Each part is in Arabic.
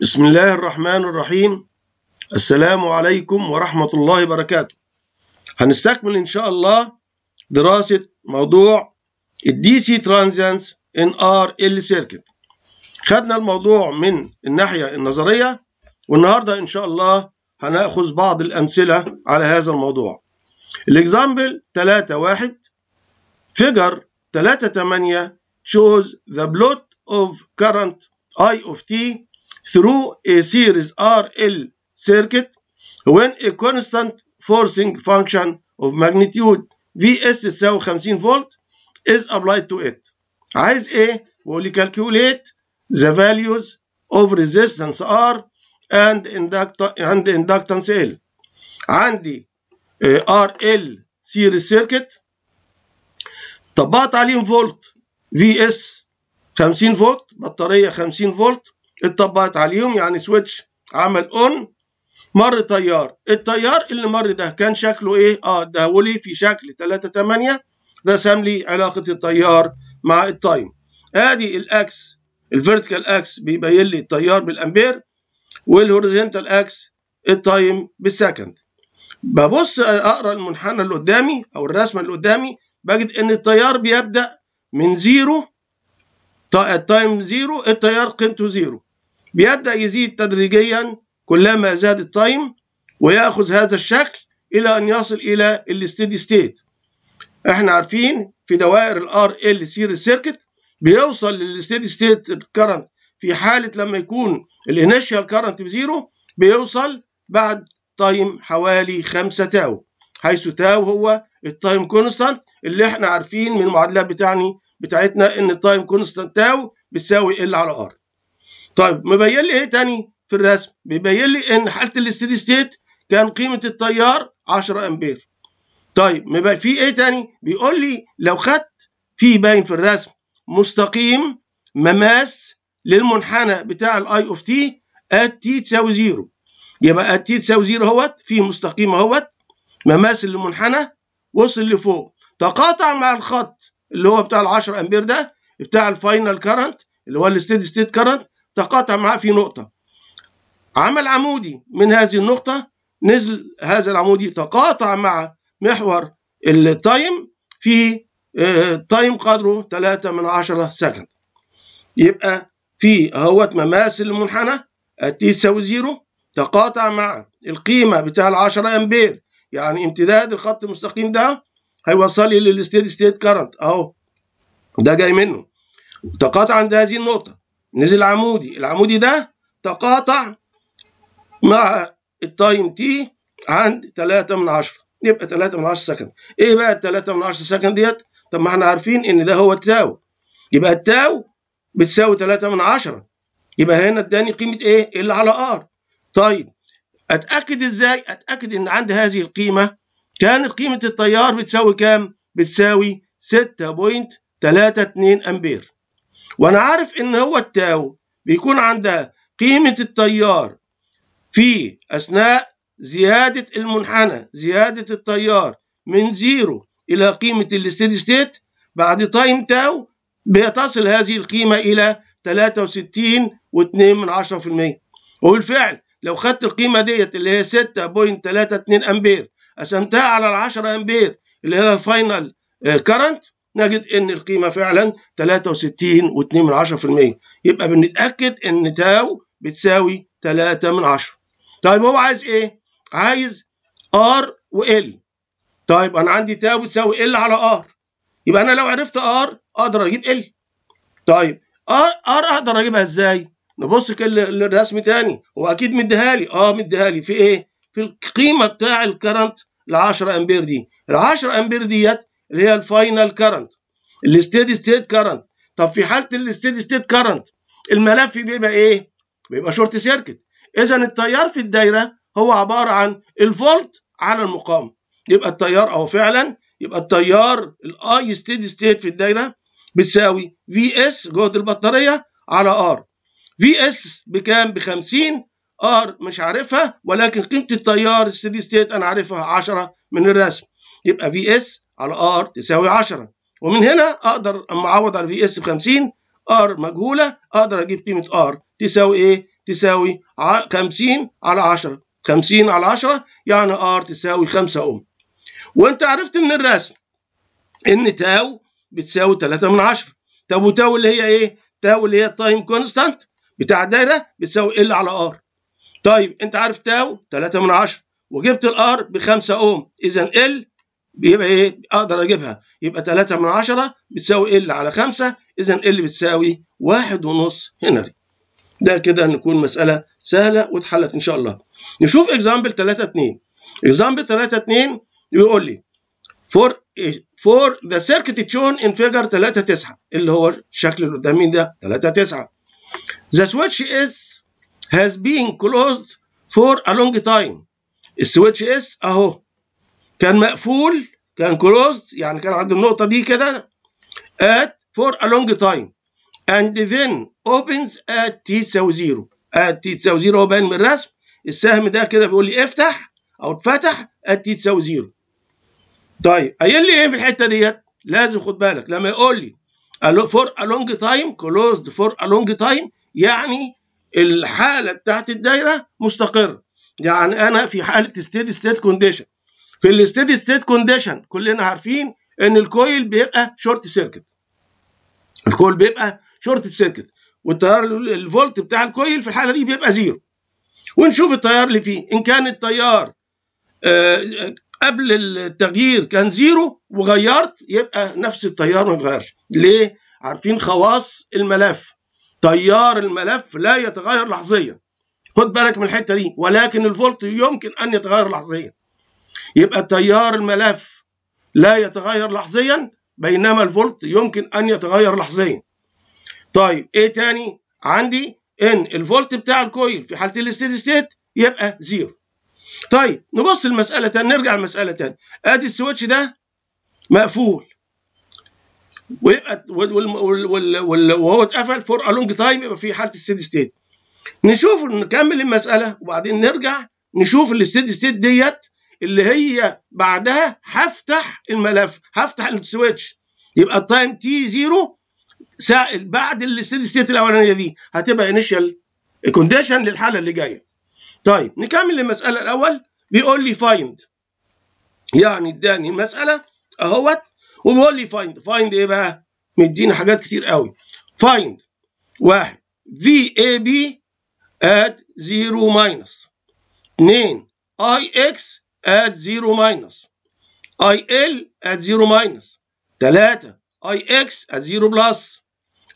بسم الله الرحمن الرحيم السلام عليكم ورحمة الله وبركاته هنستكمل إن شاء الله دراسة موضوع الدي سي ترانزيانس ان ار ال سيركت خدنا الموضوع من الناحية النظرية والنهاردة إن شاء الله هنأخذ بعض الأمثلة على هذا الموضوع الإكزامبل 3-1 فيجر 3-8 shows the plot of current I of t through a series RL circuit when a constant forcing function of magnitude Vs تساوي 50 فولت is applied to it. عايز ايه؟ بيقول لي calculate the values of resistance R and and inductance L. عندي RL series circuit طبقت عليهم فولت Vs 50 فولت بطارية 50 فولت اتطبقت عليهم يعني سويتش عمل اون مر تيار التيار اللي مر ده كان شكله ايه اه ده ولي في شكل 3 8 رسم لي علاقه التيار مع التايم ادي الاكس الفيرتيكال اكس بيبين لي التيار بالامبير والهوريزونتال اكس التايم بالسكند ببص اقرا المنحنى اللي قدامي او الرسمه اللي قدامي بجد ان التيار بيبدا من زيرو التايم زيرو التيار قيمته زيرو بيبدأ يزيد تدريجيا كلما زاد التايم ويأخذ هذا الشكل إلى أن يصل إلى الستيدي ستيت احنا عارفين في دوائر الار ال سير السيركت بيوصل للستيدي ستيت كرنت في حالة لما يكون الانيشال كرنت بزيرو بيوصل بعد تايم حوالي 5 تاو حيث تاو هو التايم كونستانت اللي احنا عارفين من المعادلات بتاعني بتاعتنا ان التايم كونستانت تاو بتساوي ال على ار طيب مبين لي ايه تاني في الرسم بيبين لي ان حاله الاستدي ستيت كان قيمه التيار 10 امبير طيب في ايه تاني بيقول لي لو خدت في باين في الرسم مستقيم مماس للمنحنى بتاع الاي اوف تي ات تي تساوي زيرو يبقى ات تي تساوي زيرو اهوت في مستقيم اهوت مماس للمنحنى وصل لفوق تقاطع مع الخط اللي هو بتاع ال 10 امبير ده بتاع الفاينل كرنت اللي هو الستيدي ستيت كرنت تقاطع معاه في نقطة عمل عمودي من هذه النقطة نزل هذا العمودي تقاطع مع محور التايم في آه، تايم قدره 3 من عشرة سكند يبقى في اهوت مماس المنحنى التي تساوي زيرو تقاطع مع القيمة بتاع ال 10 أمبير يعني امتداد الخط المستقيم ده هيوصل لي للستيد ستيت كارنت أهو ده جاي منه تقاطع عند هذه النقطة نزل عمودي العمودي ده تقاطع مع التايم تي عند 3 من 10 يبقى 3 من 10 سكند ايه بقى ال 3 من 10 سكند ديت طب ما احنا عارفين ان ده هو التاو يبقى التاو بتساوي 3 من 10 يبقى هنا اداني قيمه ايه ال على ار طيب اتاكد ازاي اتاكد ان عند هذه القيمه كانت قيمه التيار بتساوي كام بتساوي 6.32 امبير وانا عارف ان هو التاو بيكون عند قيمة التيار في اثناء زيادة المنحنى زيادة التيار من زيرو الى قيمة الستيدي ستيت بعد تايم تاو بتصل هذه القيمة الى 63.2% وبالفعل لو خدت القيمة ديت اللي هي 6.32 امبير قسمتها على ال 10 امبير اللي هي الفاينل كرنت نجد ان القيمه فعلا 63.2% يبقى بنتاكد ان تاو بتساوي 3 من 10 طيب هو عايز ايه عايز ار وال طيب انا عندي تاو بتساوي ال على ار يبقى انا لو عرفت ار اقدر اجيب ال طيب ار ار اقدر اجيبها ازاي نبص كده للرسم تاني هو اكيد مديها لي اه مديها لي في ايه في القيمه بتاع الكرنت ال 10 امبير دي ال 10 امبير ديت اللي هي الفاينل كارنت الستيدي ستيت كارنت طب في حاله الستيدي ستيت كارنت الملف بيبقى ايه بيبقى شورت سيركت اذا التيار في الدايره هو عباره عن الفولت على المقام يبقى التيار اهو فعلا يبقى التيار الاي ستيدي ستيت في الدايره بتساوي في اس جهد البطاريه على ار في اس بكام ب 50 ار مش عارفها ولكن قيمه التيار الستيدي ستيت انا عارفها 10 من الرسم يبقى في اس على ار تساوي 10 ومن هنا اقدر اما اعوض على في اس ب 50 ار مجهوله اقدر اجيب قيمه ار تساوي ايه؟ تساوي 50 على 10 50 على 10 يعني ار تساوي 5 اوم وانت عرفت من الرسم ان تاو بتساوي 3 من 10 طب وتاو اللي هي ايه؟ تاو اللي هي التايم كونستانت بتاع الدايره بتساوي ال على ار طيب انت عارف تاو 3 من 10 وجبت الار ب 5 اوم اذا ال بيبقى ايه اقدر اجيبها يبقى 3 من 10 بتساوي ال على 5 اذا ال بتساوي 1.5 هنري ده كده نكون مساله سهله واتحلت ان شاء الله نشوف اكزامبل 3 2 اكزامبل 3 2 بيقول لي فور فور ذا سيركت تشون ان فيجر 3 9 اللي هو الشكل اللي قدام مين ده 3 9 the switch is has been closed for a long time السويتش اس اهو كان مقفول كان كلوزد يعني كان عند النقطه دي كده at for a long time and then opens at t تساوي زيرو at t تساوي زيرو هو باين من الرسم السهم ده كده بيقول لي افتح او اتفتح at t تساوي زيرو طيب قايل لي ايه في الحته ديت لازم خد بالك لما يقول لي for a long time closed for a long time يعني الحاله بتاعت الدايره مستقره يعني انا في حاله steady state condition في الستيدي ستيت كونديشن كلنا عارفين ان الكويل بيبقى شورت سيركت الكويل بيبقى شورت سيركت والتيار الفولت بتاع الكويل في الحاله دي بيبقى زيرو ونشوف التيار اللي فيه ان كان التيار آه، قبل التغيير كان زيرو وغيرت يبقى نفس التيار ما يتغيرش ليه عارفين خواص الملف تيار الملف لا يتغير لحظيا خد بالك من الحته دي ولكن الفولت يمكن ان يتغير لحظيا يبقى تيار الملف لا يتغير لحظيا بينما الفولت يمكن أن يتغير لحظيا طيب إيه تاني عندي إن الفولت بتاع الكويل في حالة الاستيدي ستيت يبقى زيرو طيب نبص المسألة تاني نرجع المسألة تاني ادي السويتش ده مقفول ويبقى وهو اتقفل فور الونج تايم يبقى في حالة الستيدي ستيت نشوف نكمل المسألة وبعدين نرجع نشوف الستيدي ستيت ديت اللي هي بعدها هفتح الملف هفتح السويتش يبقى التايم تي زيرو سائل بعد الستيدي ستيت الاولانيه دي هتبقى انيشال كونديشن للحاله اللي جايه طيب نكمل المساله الاول بيقول لي فايند يعني اداني مساله اهوت وبيقول لي فايند فايند ايه بقى مدينا حاجات كتير قوي فايند واحد في اي بي ات زيرو ماينس 2 اي اكس at 0 minus IL at 0 minus 3 IX at 0 plus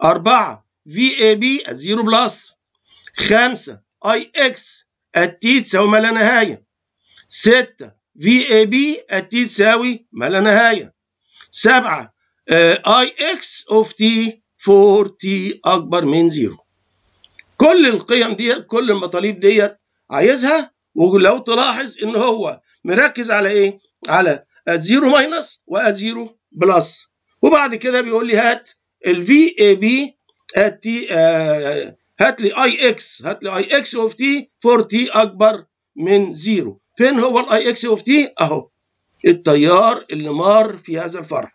4 VAB at 0 plus 5 IX at T تساوي ما لا نهاية 6 VAB at T تساوي ما لا نهاية 7 uh, IX of T فور t أكبر من 0 كل القيم ديت كل المطاليب ديت عايزها ولو تلاحظ ان هو مركز على ايه على ماينس وات0 بلس وبعد كده بيقول لي هات الفي اي بي هات تي آه، هات لي اي اكس هات لي اي اكس اوف تي فور تي اكبر من زيرو فين هو الاي اكس اوف تي اهو التيار اللي مار في هذا الفرع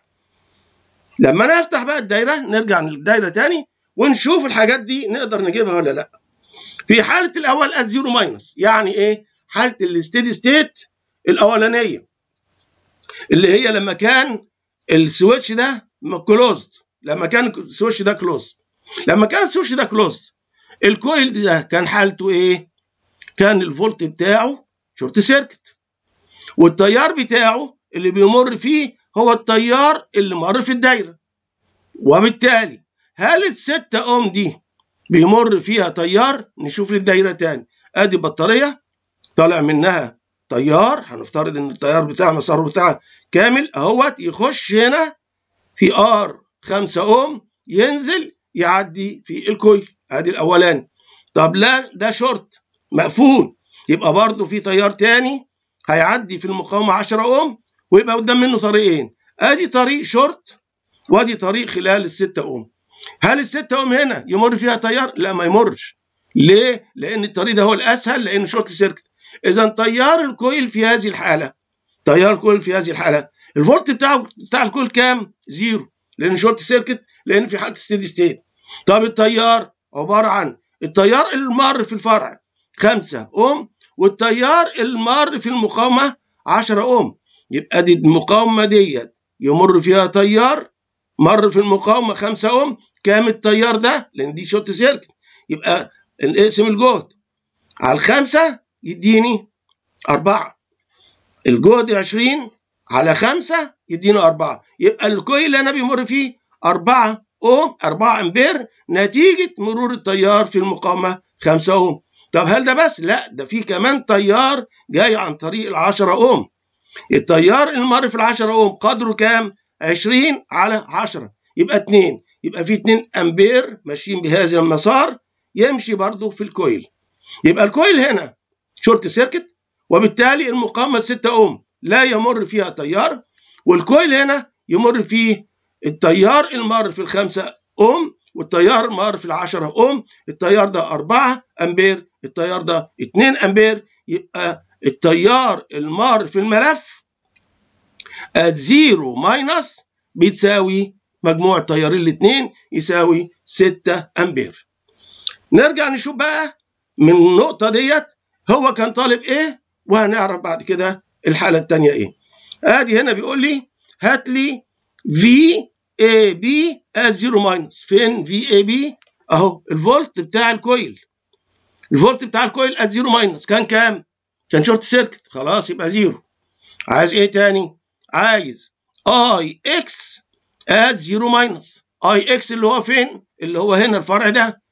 لما انا افتح بقى الدايره نرجع للدايره تاني ونشوف الحاجات دي نقدر نجيبها ولا لا في حاله الاول ات زيرو ماينس يعني ايه حاله الستيدي ستيت الاولانيه اللي هي لما كان السويتش ده كلوزد لما كان السويتش ده كلوزد لما كان السويتش ده كلوزد الكويل ده كان حالته ايه كان الفولت بتاعه شورت سيركت والتيار بتاعه اللي بيمر فيه هو التيار اللي مر في الدايره وبالتالي هل الستة اوم دي بيمر فيها تيار نشوف الدايره تاني ادي بطاريه طالع منها تيار هنفترض ان التيار بتاع مساره بتاعنا كامل اهوت يخش هنا في ار 5 اوم ينزل يعدي في الكويل ادي الاولاني طب لا ده شورت مقفول يبقى برضه في تيار تاني هيعدي في المقاومه 10 اوم ويبقى قدام منه طريقين ادي طريق شورت وادي طريق خلال ال 6 اوم هل الستة أم هنا يمر فيها تيار؟ لا ما يمرش ليه؟ لأن الطريق ده هو الأسهل لأنه شورت سيركت إذا تيار الكويل في هذه الحالة تيار الكويل في هذه الحالة الفولت بتاعه بتاع الكويل كام؟ زيرو لأن شورت سيركت لأن في حالة ستيدي ستيت طب التيار عبارة عن التيار المار في الفرع 5 أم والتيار المار في المقاومة 10 أم يبقى دي المقاومة ديت يمر فيها تيار مر في المقاومه خمسه اوم كام التيار ده لان دي شورت سيركت يبقى نقسم الجهد على الخمسه يديني أربعة الجهد 20 على 5 يديني 4 يبقى الكويل اللي أنا بيمر فيه 4 أوم 4 أمبير نتيجة مرور التيار في المقاومة 5 أوم طب هل ده بس؟ لا ده في كمان تيار جاي عن طريق ال 10 أوم التيار اللي مر في ال 10 أوم قدره كام؟ 20 على 10 يبقى 2 يبقى في 2 امبير ماشيين بهذا المسار يمشي برضه في الكويل يبقى الكويل هنا شورت سيركت وبالتالي المقاومه 6 اوم لا يمر فيها تيار والكويل هنا يمر فيه التيار المار في الخمسة اوم والتيار مار في العشرة اوم التيار ده 4 امبير التيار ده 2 امبير يبقى التيار المار في الملف at 0 minus بتساوي مجموع التيارين الاثنين يساوي 6 امبير نرجع نشوف بقى من النقطة ديت هو كان طالب ايه وهنعرف بعد كده الحالة الثانية ايه ادي هنا بيقول لي هات لي في اي بي از زيرو ماينس فين في اي بي اهو الفولت بتاع الكويل الفولت بتاع الكويل ات زيرو ماينس كان كام كان شورت سيركت خلاص يبقى زيرو عايز ايه تاني عايز اي اكس از 0 ماينس اي اكس اللي هو فين اللي هو هنا الفرع ده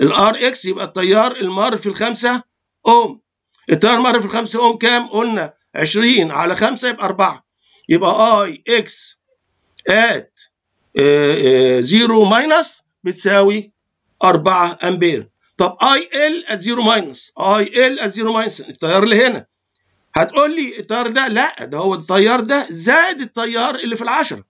الار اكس يبقى التيار المار في الخمسة اوم التيار المار في الخمسة اوم كام قلنا 20 على 5 يبقى 4 يبقى اي اكس ات 0 ماينس بتساوي 4 امبير طب اي ال ات 0 ماينس اي ال ات 0 ماينس التيار اللي هنا هتقول لي التيار ده لا ده هو التيار ده زائد التيار اللي في العشرة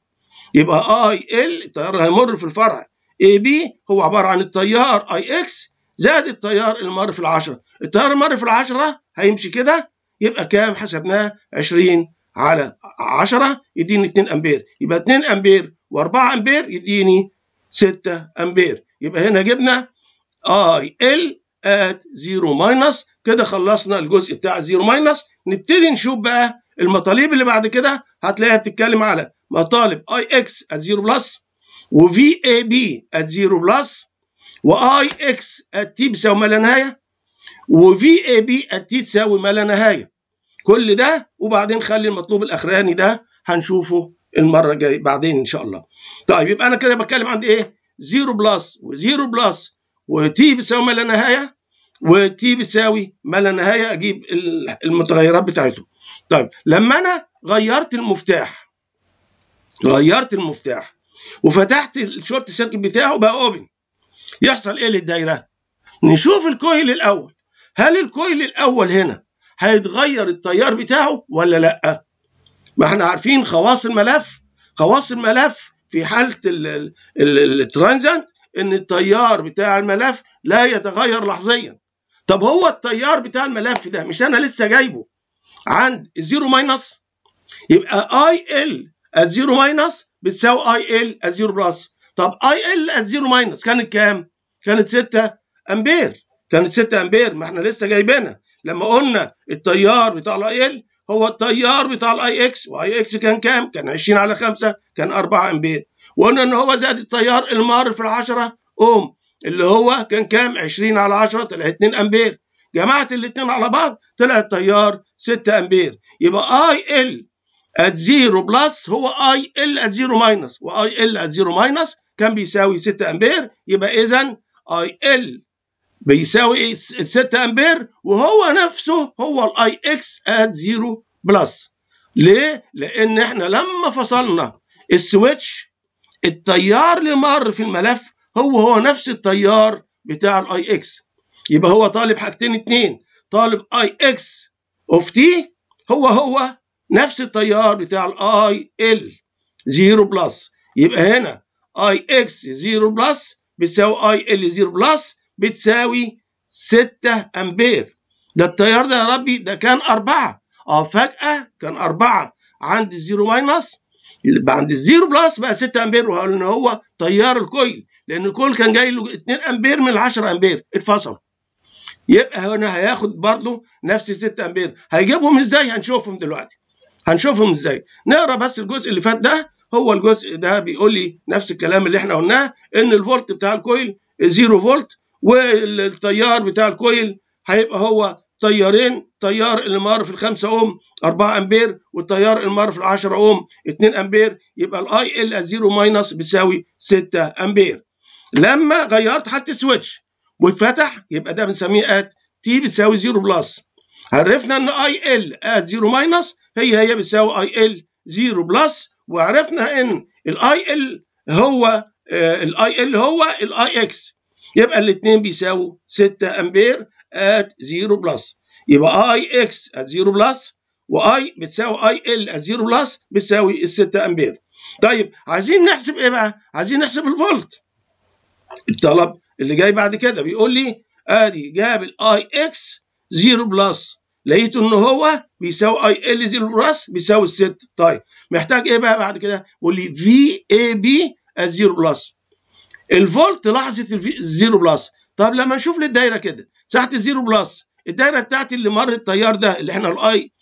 يبقى اي ال التيار هيمر في الفرع اي بي هو عباره عن التيار اي اكس زائد التيار اللي مر في العشرة التيار اللي مر في العشرة هيمشي كده يبقى كام حسبناه 20 على 10 يديني 2 امبير يبقى 2 امبير و4 امبير يديني 6 امبير يبقى هنا جبنا اي ال ات 0 ماينس كده خلصنا الجزء بتاع الزيرو ماينس نبتدي نشوف بقى المطالب اللي بعد كده هتلاقيها بتتكلم على مطالب اي اكس ات 0 بلس وفي اي بي ات 0 بلس واي اكس ات تي بيساوي ما لا نهايه وفي اي بي ات تي تساوي ما لا نهايه كل ده وبعدين خلي المطلوب الاخراني ده هنشوفه المره الجايه بعدين ان شاء الله طيب يبقى انا كده بتكلم عن ايه 0 بلس و0 بلس وتي بيساوي ما لا نهايه وتي بتساوي ما لا نهايه اجيب المتغيرات بتاعته طيب لما انا غيرت المفتاح غيرت المفتاح وفتحت الشورت سيركت بتاعه بقى اوبن يحصل ايه للدايره نشوف الكويل الاول هل الكويل الاول هنا هيتغير التيار بتاعه ولا لا ما احنا عارفين خواص الملف خواص الملف في حاله الترانزنت ان التيار بتاع الملف لا يتغير لحظيا طب هو التيار بتاع الملف ده مش انا لسه جايبه عند 0 ماينس يبقى اي ال ات 0 ماينس بتساوي اي ال ات 0 بلس طب اي ال ات 0 ماينس كانت كام؟ كانت 6 امبير كانت 6 امبير ما احنا لسه جايبينها لما قلنا التيار بتاع الاي ال هو التيار بتاع الاي اكس واي اكس كان كام؟ كان 20 على 5 كان 4 امبير وقلنا ان هو زائد التيار المار في ال 10 اوم اللي هو كان كام 20 على 10 طلع 2 امبير جمعت الاثنين على بعض طلع التيار 6 امبير يبقى اي ال ات 0 بلس هو اي ال ات 0 ماينس واي ال ات 0 ماينس كان بيساوي 6 امبير يبقى اذا اي ال بيساوي 6 امبير وهو نفسه هو الاي اكس ات 0 بلس ليه؟ لان احنا لما فصلنا السويتش التيار اللي مر في الملف هو هو نفس التيار بتاع الاي اكس يبقى هو طالب حاجتين اتنين طالب اي اكس اوف تي هو هو نفس التيار بتاع الاي ال 0 بلس يبقى هنا اي اكس 0 بلس بتساوي اي ال 0 بلس بتساوي 6 امبير ده التيار ده يا ربي ده كان 4 اه فجأة كان 4 عند الزيرو ماينس يبقى عند الزيرو بلس بقى 6 امبير وهقول ان هو تيار الكويل لان الكول كان جاي له 2 امبير من ال 10 امبير اتفصل يبقى هنا هياخد برضه نفس 6 امبير هيجيبهم ازاي هنشوفهم دلوقتي هنشوفهم ازاي نقرا بس الجزء اللي فات ده هو الجزء ده بيقول لي نفس الكلام اللي احنا قلناه ان الفولت بتاع الكويل 0 فولت والتيار بتاع الكويل هيبقى هو تيارين تيار اللي مر في ال 5 اوم 4 امبير والتيار اللي مر في ال 10 اوم 2 امبير يبقى الاي ال 0 ماينس بيساوي 6 امبير لما غيرت حتى السويتش واتفتح يبقى ده بنسميه ات تي بتساوي 0 بلس عرفنا ان اي ال ات 0 ماينس هي هي بتساوي اي ال 0 بلس وعرفنا ان الاي ال هو الاي آه، ال هو الاي اكس يبقى الاثنين بيساووا 6 امبير ات 0 بلس يبقى اي اكس ات 0 بلس واي بتساوي اي ال ات 0 بلس بتساوي ال 6 امبير طيب عايزين نحسب ايه بقى؟ عايزين نحسب الفولت الطلب اللي جاي بعد كده بيقول لي ادي جاب الاي اكس 0 بلس لقيت ان هو بيساوي اي ال 0 بلس بيساوي 6 طيب محتاج ايه بقى بعد كده بيقول لي في اي بي 0 بلس الفولت لحظه الزيرو بلس طب لما نشوف للدايره كده ساعه الزيرو بلس الدايره بتاعتي اللي مر التيار ده اللي احنا الاي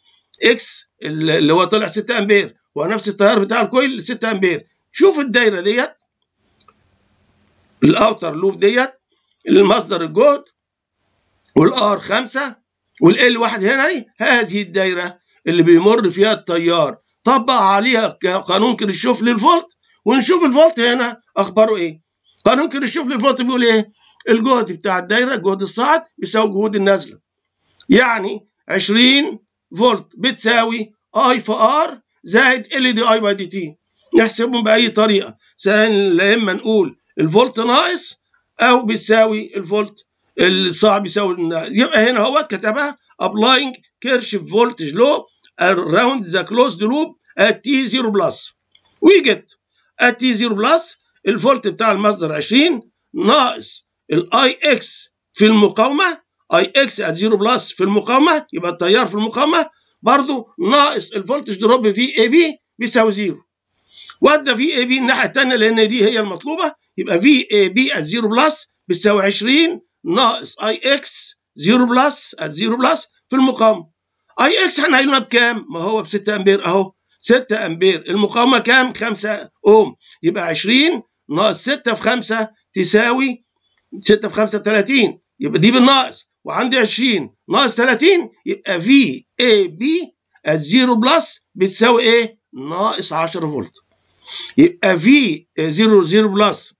اكس اللي هو طلع 6 امبير هو نفس التيار بتاع الكويل 6 امبير شوف الدايره ديت الاوتر لوب ديت المصدر الجهد والار 5 والال 1 هنا دي هذه الدايره اللي بيمر فيها التيار طبق عليها قانون كرشوف للفولت ونشوف الفولت هنا اخباره ايه قانون كرشوف للفولت بيقول ايه الجهد بتاع الدايره جهد الصاعد بيساوي جهود النازله يعني 20 فولت بتساوي اي في ار زائد ال دي اي باي دي تي نحسبهم باي طريقه سواء اما نقول الفولت ناقص او بيساوي الفولت الصاع بيساوي يبقى هنا اهوت كتبها ابلاينج كيرش فولتج لو اراوند ذا كلوزد لوب ات تي 0 بلس ويجت ات تي 0 بلس الفولت بتاع المصدر 20 ناقص الاي اكس في المقاومه اي اكس ات 0 بلس في المقاومه يبقى التيار في المقاومه برضو ناقص الفولتج دروب في اي بي بيساوي 0 وادى في اي بي الناحيه الثانيه لان دي هي المطلوبه يبقى في اي بي ات 0 بلس بتساوي 20 ناقص اي اكس 0 بلس ات 0 بلس في المقاومه اي اكس احنا قايلينها بكام؟ ما هو ب 6 امبير اهو 6 امبير المقاومه كام؟ 5 اوم يبقى 20 ناقص 6 في 5 تساوي 6 في 5 ب 30 يبقى دي بالناقص وعندي 20 ناقص 30 يبقى في اي بي ات 0 بلس بتساوي ايه؟ ناقص 10 فولت يبقى في 0 0 بلس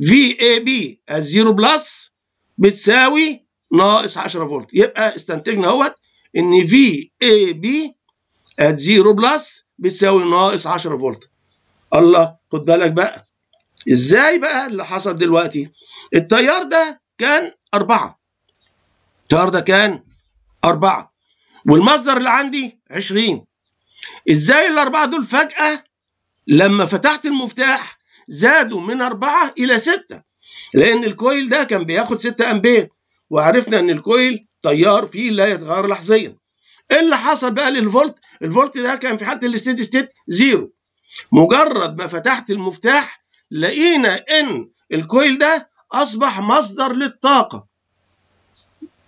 في اي بي الزيرو بلس بتساوي ناقص 10 فولت يبقى استنتجنا اهوت ان في اي بي الزيرو بلس بتساوي ناقص 10 فولت الله خد بالك بقى ازاي بقى اللي حصل دلوقتي التيار ده كان أربعة التيار ده كان أربعة والمصدر اللي عندي 20 ازاي الأربعة دول فجأة لما فتحت المفتاح زادوا من أربعة إلى ستة لأن الكويل ده كان بياخد ستة أمبير وعرفنا أن الكويل تيار فيه لا يتغير لحظيا إيه اللي حصل بقى للفولت الفولت ده كان في حالة الستيت ستيت زيرو مجرد ما فتحت المفتاح لقينا أن الكويل ده أصبح مصدر للطاقة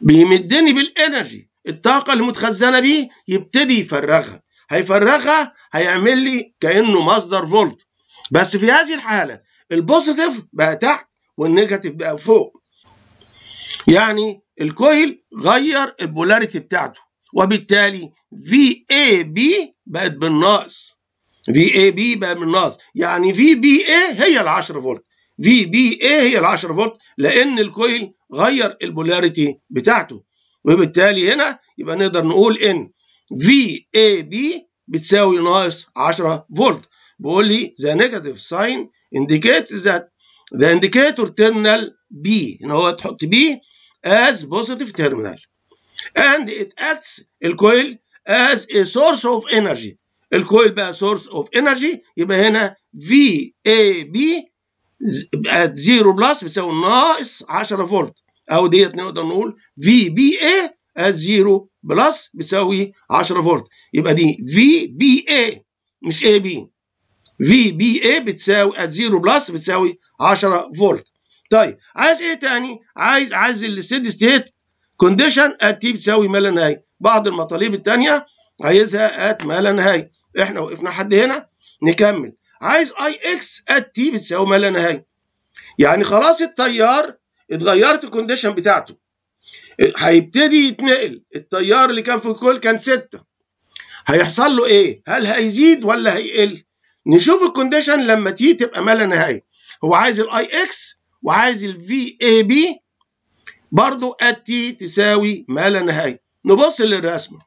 بيمدني بالإنرجي الطاقة اللي متخزنة بيه يبتدي يفرغها هيفرغها هيعمل لي كأنه مصدر فولت بس في هذه الحالة البوزيتيف بقى تحت والنيجاتيف بقى فوق يعني الكويل غير البولاريتي بتاعته وبالتالي في اي بي بقت بالناقص في اي بي بقى بالناقص يعني في بي اي هي ال 10 فولت في بي اي هي ال 10 فولت لان الكويل غير البولاريتي بتاعته وبالتالي هنا يبقى نقدر نقول ان في اي بي بتساوي ناقص 10 فولت بيقول لي the negative sign indicates that the indicator terminal B ان هو تحط B as positive terminal and it acts the coil as a source of energy الكويل بقى source of energy يبقى هنا VAB at zero بلس بيساوي ناقص 10 فولت او ديت نقدر نقول في بي اي از 0 بلس بتساوي 10 فولت يبقى دي في بي اي مش اي بي في بي اي بتساوي ات زيرو بلس بتساوي 10 فولت طيب عايز ايه تاني عايز عايز الستيدي ستيت كونديشن ات تي بتساوي ما لا نهايه بعض المطالب الثانيه عايزها ات ما لا نهايه احنا وقفنا لحد هنا نكمل عايز اي اكس ات تي بتساوي ما لا نهايه يعني خلاص التيار اتغيرت الكونديشن بتاعته هيبتدي يتنقل التيار اللي كان في الكول كان 6 هيحصل له ايه هل هيزيد ولا هيقل نشوف الكونديشن لما تي تبقى ما لا نهايه هو عايز الاي اكس وعايز الفي اي بي برضو ات تي تساوي ما لا نهايه نبص للرسمه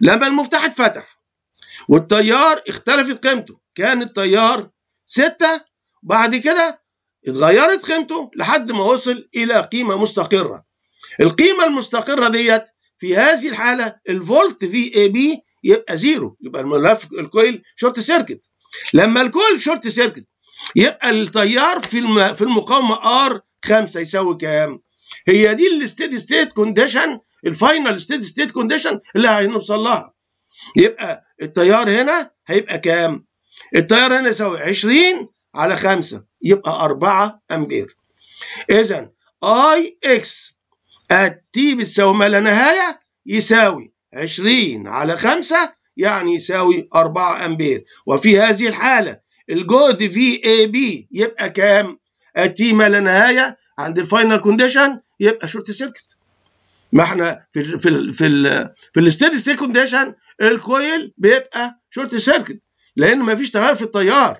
لما المفتاح اتفتح والتيار اختلفت قيمته كان التيار 6 بعد كده اتغيرت قيمته لحد ما وصل الى قيمه مستقره القيمه المستقره ديت في هذه الحاله الفولت في اي بي يبقى زيرو يبقى الملف الكويل شورت سيركت لما الكويل شورت سيركت يبقى التيار في في المقاومه ار 5 يساوي كام؟ هي دي الستيدي ستيت كونديشن الفاينل ستيدي ستيت كونديشن اللي هنوصل لها يبقى التيار هنا هيبقى كام؟ التيار هنا يساوي 20 على 5 يبقى 4 امبير اذا اي اكس ات تي بتساوي ما لا نهايه يساوي 20 على 5 يعني يساوي 4 أمبير وفي هذه الحالة الجهد في اي بي يبقى كام؟ التي ما لا نهاية عند الفاينل كونديشن يبقى شورت سيركت ما احنا في الـ في الـ في الـ في الاستدي ستيت كونديشن الكويل بيبقى شورت سيركت لان ما فيش تغير في التيار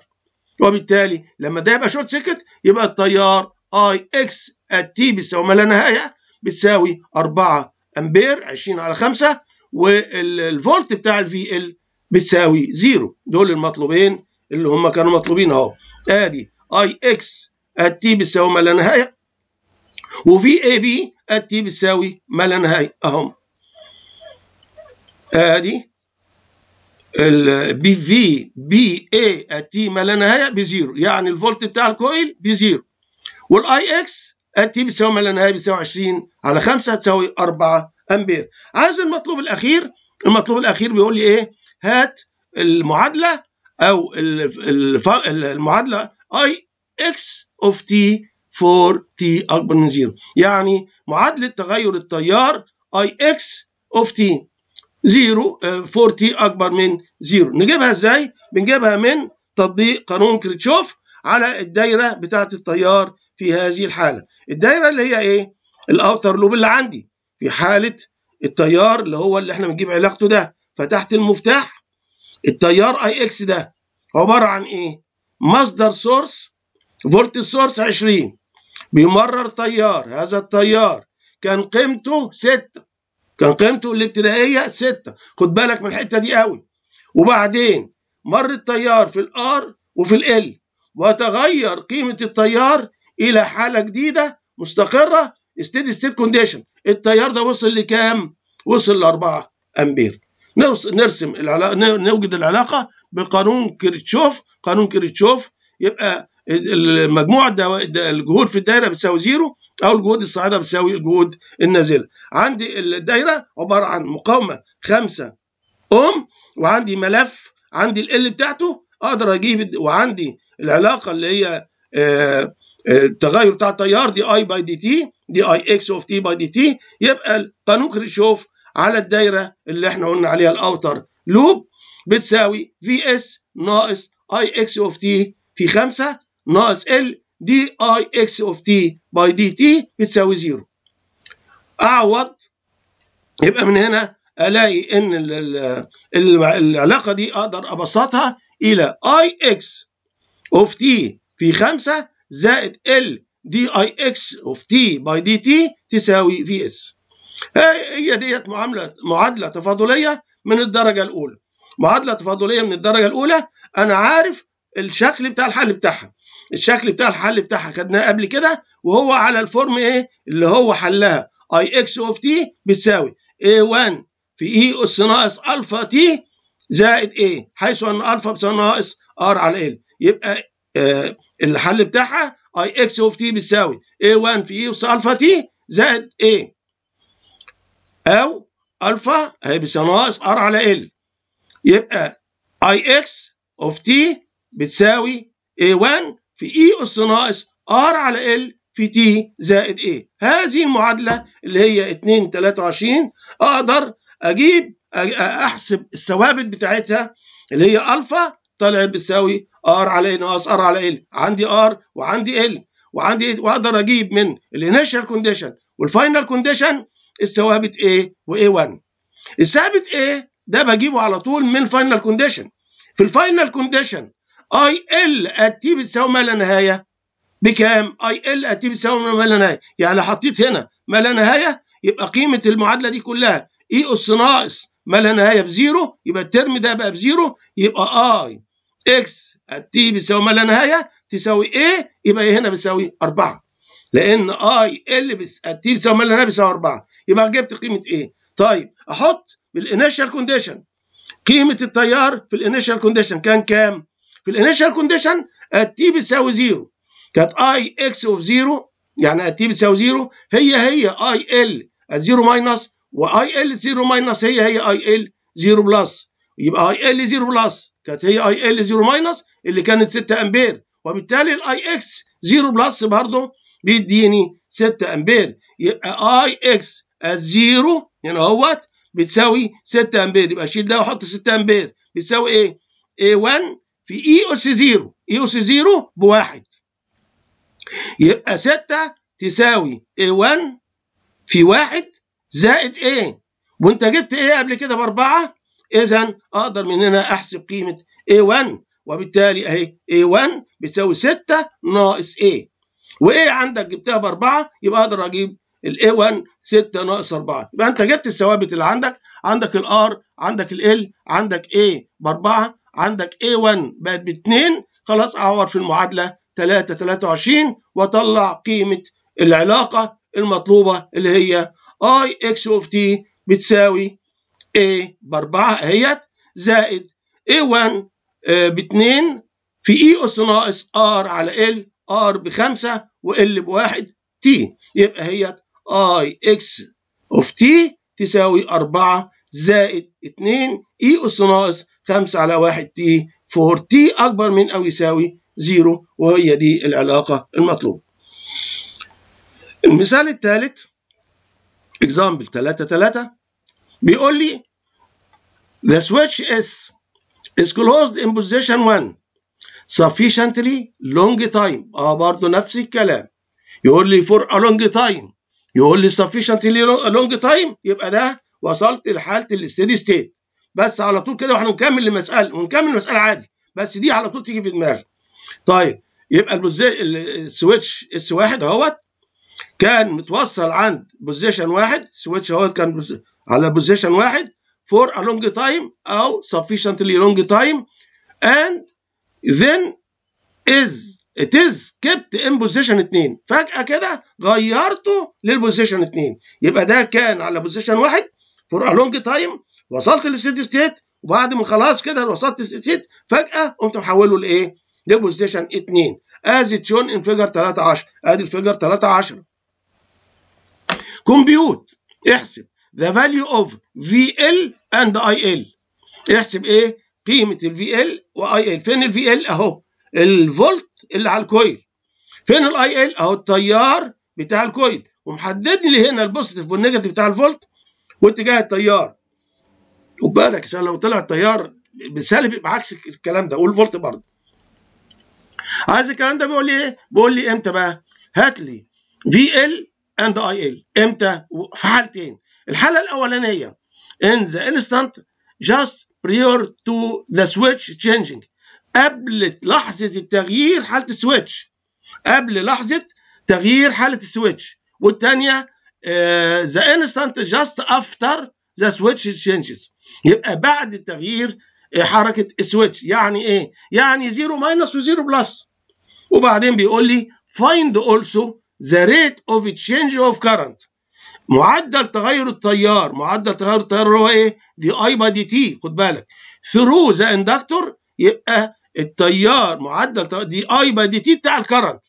وبالتالي لما ده يبقى شورت سيركت يبقى التيار اي اكس ات تي بتساوي ما لا نهايه بتساوي 4 امبير 20 على 5 والفولت بتاع الفي ال بتساوي زيرو دول المطلوبين اللي هم كانوا مطلوبين اهو ادي اي اكس ات تي بتساوي ما لا نهايه وفي اي بي ات تي بتساوي ما لا نهايه اهم ادي البي في بي اي ات تي ما لا نهايه بزيرو يعني الفولت بتاع الكويل بزيرو والاي اكس ات تي بتساوي ما لا نهايه بتساوي 20 على 5 تساوي 4 امبير عايز المطلوب الاخير المطلوب الاخير بيقول لي ايه هات المعادله او المعادله اي اكس اوف تي فور تي اكبر من زيرو يعني معادله تغير التيار اي اكس اوف تي زيرو 4 آه، تي اكبر من زيرو نجيبها ازاي بنجيبها من تطبيق قانون كريتشوف على الدايره بتاعه التيار في هذه الحاله الدايره اللي هي ايه الاوتر لوب اللي عندي في حالة التيار اللي هو اللي احنا بنجيب علاقته ده فتحت المفتاح التيار اي اكس ده عبارة عن ايه؟ مصدر سورس فولت سورس 20 بيمرر تيار هذا التيار كان قيمته 6 كان قيمته الابتدائية 6 خد بالك من الحتة دي قوي وبعدين مر التيار في الار وفي ال وتغير قيمة التيار إلى حالة جديدة مستقرة ستيدي ستيت كونديشن التيار ده وصل لكام؟ وصل ل 4 امبير نرسم العلاقه نوجد العلاقه بقانون كريتشوف قانون كريتشوف يبقى المجموع الجهود في الدايره بتساوي زيرو او الجهود الصاعده بتساوي الجهود النازله عندي الدايره عباره عن مقاومه 5 اوم وعندي ملف عندي ال بتاعته اقدر اجيب وعندي العلاقه اللي هي آه التغير بتاع التيار دي اي باي دي تي دي اي اكس اوف تي باي دي تي يبقى القانون كريشوف على الدايره اللي احنا قلنا عليها الاوتر لوب بتساوي في اس ناقص اي اكس اوف تي في 5 ناقص ال دي اي اكس اوف تي باي دي تي بتساوي زيرو اعوض يبقى من هنا الاقي ان الـ الـ الـ العلاقه دي اقدر ابسطها الى اي اكس اوف تي في 5 زائد ال دي اي اكس اوف تي باي دي تي تساوي في اس هي ديت معامله معادله تفاضليه من الدرجه الاولى معادله تفاضليه من الدرجه الاولى انا عارف الشكل بتاع الحل بتاعها الشكل بتاع الحل بتاعها خدناه قبل كده وهو على الفورم ايه اللي هو حلها اي اكس اوف تي بتساوي اي 1 في اي اس ناقص الفا تي زائد ايه حيث ان الفا ناقص ار على ال يبقى آه، الحل بتاعها اي اكس اوف تي بتساوي اي 1 في e اي اس الفا تي زائد اي او الفا هيبقى ناقص ار على ال يبقى اي اكس اوف تي بتساوي اي 1 في اي اس ناقص ار على ال في تي زائد ايه هذه المعادلة اللي هي 2 23 اقدر اجيب احسب الثوابت بتاعتها اللي هي الفا طلعت بتساوي ار على ناقص ار على ال عندي ار وعندي ال وعندي واقدر اجيب من الانيشال كونديشن والفاينل كونديشن الثوابت A و A1 الثابت A ده بجيبه على طول من الفاينل كونديشن في الفاينل كونديشن اي ال ات تي بتساوي ما لا نهايه بكام؟ اي ال ات تي بتساوي ما لا نهايه يعني حطيت هنا ما لا نهايه يبقى قيمه المعادله دي كلها اي e اس ناقص ما لا نهايه بزيرو يبقى الترم ده بقى بزيرو يبقى اي اكس تي بتساوي ما لا نهايه تساوي ايه يبقى ايه هنا بتساوي 4 لان اي ال تي بتساوي ما لا نهايه بتساوي 4 يبقى جبت قيمه ايه طيب احط بالانيشال كونديشن قيمه التيار في الانيشال كونديشن كان كام في الانيشال كونديشن التي بتساوي 0 كانت اي اكس اوف 0 يعني التي بتساوي 0 هي هي اي ال 0 ماينس واي ال 0 ماينس هي هي اي ال 0 بلس يبقى اي ال 0 بلس كانت هي اي ال 0 ماينس اللي كانت 6 امبير وبالتالي الاي اكس 0 بلس برضه بيديني يعني 6 امبير يبقى اي اكس ات 0 هنا اهوت بتساوي 6 امبير يبقى شيل ده وحط 6 امبير بتساوي ايه اي A1 في اي اس 0 اي اس 0 بواحد يبقى 6 تساوي اي 1 في واحد زائد ايه؟ وانت جبت ايه قبل كده باربعه إذا أقدر من هنا أحسب قيمة A1 وبالتالي أهي A1 بتساوي 6 ناقص A a عندك جبتها ب 4 يبقى أقدر أجيب ال A1 6 ناقص 4 يبقى أنت جبت الثوابت اللي عندك عندك ال R عندك ال L عندك A ب 4 عندك A1 بقت ب 2 خلاص أعور في المعادلة 3 23 وأطلع قيمة العلاقة المطلوبة اللي هي I X of T بتساوي A بأربعة أهيت زائد A1 آه، باتنين في E أس ناقص R على L R بخمسة ب بواحد T يبقى هيت I X of T تساوي أربعة زائد اتنين E أس ناقص خمسة على واحد T 4 T أكبر من أو يساوي زيرو وهي دي العلاقة المطلوبة. المثال الثالث example 3 3 بيقول لي the switch is is closed in position 1 sufficiently long time اه برضه نفس الكلام يقول لي for a long time يقول لي sufficiently long time يبقى ده وصلت لحاله الاستيدي ستيت بس على طول كده واحنا نكمل المساله ونكمل المساله عادي بس دي على طول تيجي في دماغي طيب يبقى السويتش اس واحد اهوت كان متوصل عند بوزيشن واحد سويتش اهوت كان على بوزيشن واحد for a long time أو sufficiently long time and then is it is kept in position 2 فجأة كده غيرته للبوزيشن 2 يبقى ده كان على بوزيشن واحد for a long time وصلت للستيدي ستيت وبعد ما خلاص كده وصلت للستيدي ستيت فجأة قمت محوله لإيه؟ لبوزيشن 2 از تشون ان فيجر 13 ادي الفيجر 13 كمبيوت احسب the value of VL and IL احسب ايه قيمه ال VL واي ال فين ال VL اهو الفولت اللي على الكويل فين ال IL اهو التيار بتاع الكويل ومحدد لي هنا البوزيتيف والنيجاتيف بتاع الفولت واتجاه التيار وبالك بالك عشان لو طلع التيار بسالب يبقى عكس الكلام ده والفولت برضه عايز الكلام ده بيقول لي ايه بيقول لي امتى بقى هات لي في ال اند اي ال امتى في حالتين الحالة الأولانية in the instant just prior to the switch changing قبل لحظة التغيير حالة السويتش قبل لحظة تغيير حالة السويتش والثانية uh, آه، the instant just after the switch changes يبقى بعد تغيير آه، حركة السويتش يعني ايه؟ يعني 0 ماينس و0 بلس وبعدين بيقول لي find also the rate of change of current معدل تغير التيار معدل تغير التيار اللي هو ايه دي اي باي دي تي خد بالك ثرو ذا اندكتور يبقى التيار معدل دي اي باي دي تي بتاع الكرنت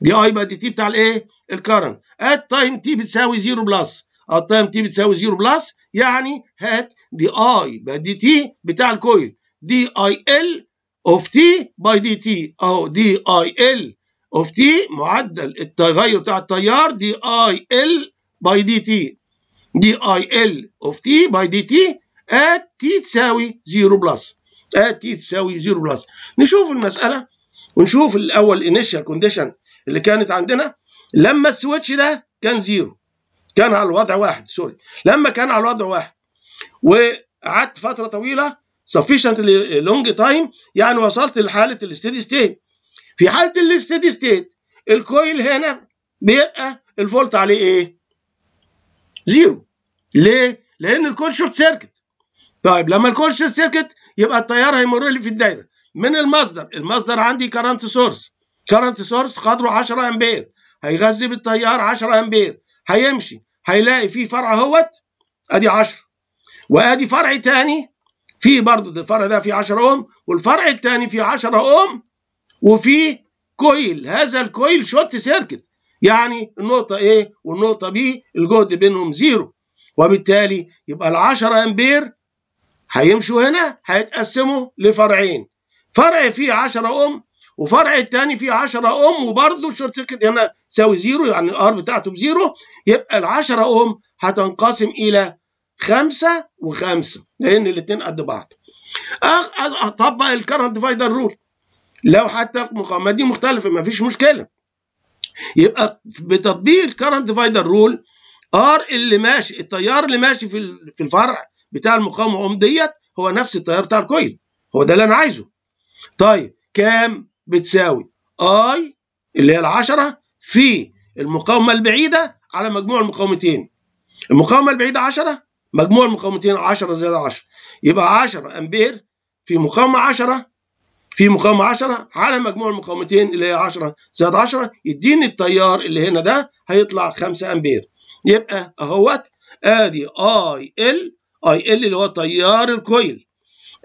دي اي باي دي تي بتاع الايه الكرنت ات تايم تي بتساوي 0 بلس ات تايم تي بتساوي 0 بلس يعني هات دي اي باي دي تي بتاع الكويل دي اي ال اوف تي باي دي تي اهو دي اي ال اوف تي معدل التغير بتاع التيار دي اي ال باي دي تي دي اي ال اوف تي باي دي تي ات تي تساوي 0 بلس ات تي تساوي 0 بلس نشوف المساله ونشوف الاول انيشال كونديشن اللي كانت عندنا لما السويتش ده كان زيرو كان على الوضع واحد سوري لما كان على الوضع واحد وقعدت فتره طويله سفيشنت لونج تايم يعني وصلت لحاله الاستيدي ستيت في حاله الاستيدي ستيت الكويل هنا بيبقى الفولت عليه ايه زيرو ليه؟ لان الكول شورت سيركت طيب لما الكول شورت سيركت يبقى التيار هيمر لي في الدايره من المصدر المصدر عندي كرنت سورس كرنت سورس قدره 10 امبير هيغذي بالتيار 10 امبير هيمشي هيلاقي في فرع اهوت ادي 10 وادي فرع ثاني فيه برضه الفرع ده فيه 10 اوم والفرع الثاني فيه 10 اوم وفيه كويل هذا الكويل شورت سيركت يعني النقطة A والنقطة B الجهد بينهم زيرو وبالتالي يبقى ال 10 أمبير هيمشوا هنا هيتقسموا لفرعين فرع فيه 10 أم وفرع الثاني فيه 10 أم وبرضه الشورت سيركت هنا تساوي زيرو يعني الأر بتاعته بزيرو يبقى ال 10 أم هتنقسم إلى 5 و5 لأن الاثنين قد بعض أطبق الكرنت ديفايدر رول لو حتى المقامات دي مختلفة مفيش مشكلة يبقى بتطبيق الكرنت ديفايدر رول ار اللي ماشي التيار اللي ماشي في في الفرع بتاع المقاومه ام ديت هو نفس التيار بتاع الكويل هو ده اللي انا عايزه طيب كام بتساوي اي اللي هي العشرة في المقاومه البعيده على مجموع المقاومتين المقاومه البعيده 10 مجموع المقاومتين 10 زائد 10 يبقى 10 امبير في مقاومه 10 في مقاومة 10 على مجموع المقاومتين اللي هي 10 زائد 10 يديني التيار اللي هنا ده هيطلع 5 أمبير يبقى أهوت آدي أي إل أي إل اللي هو تيار الكويل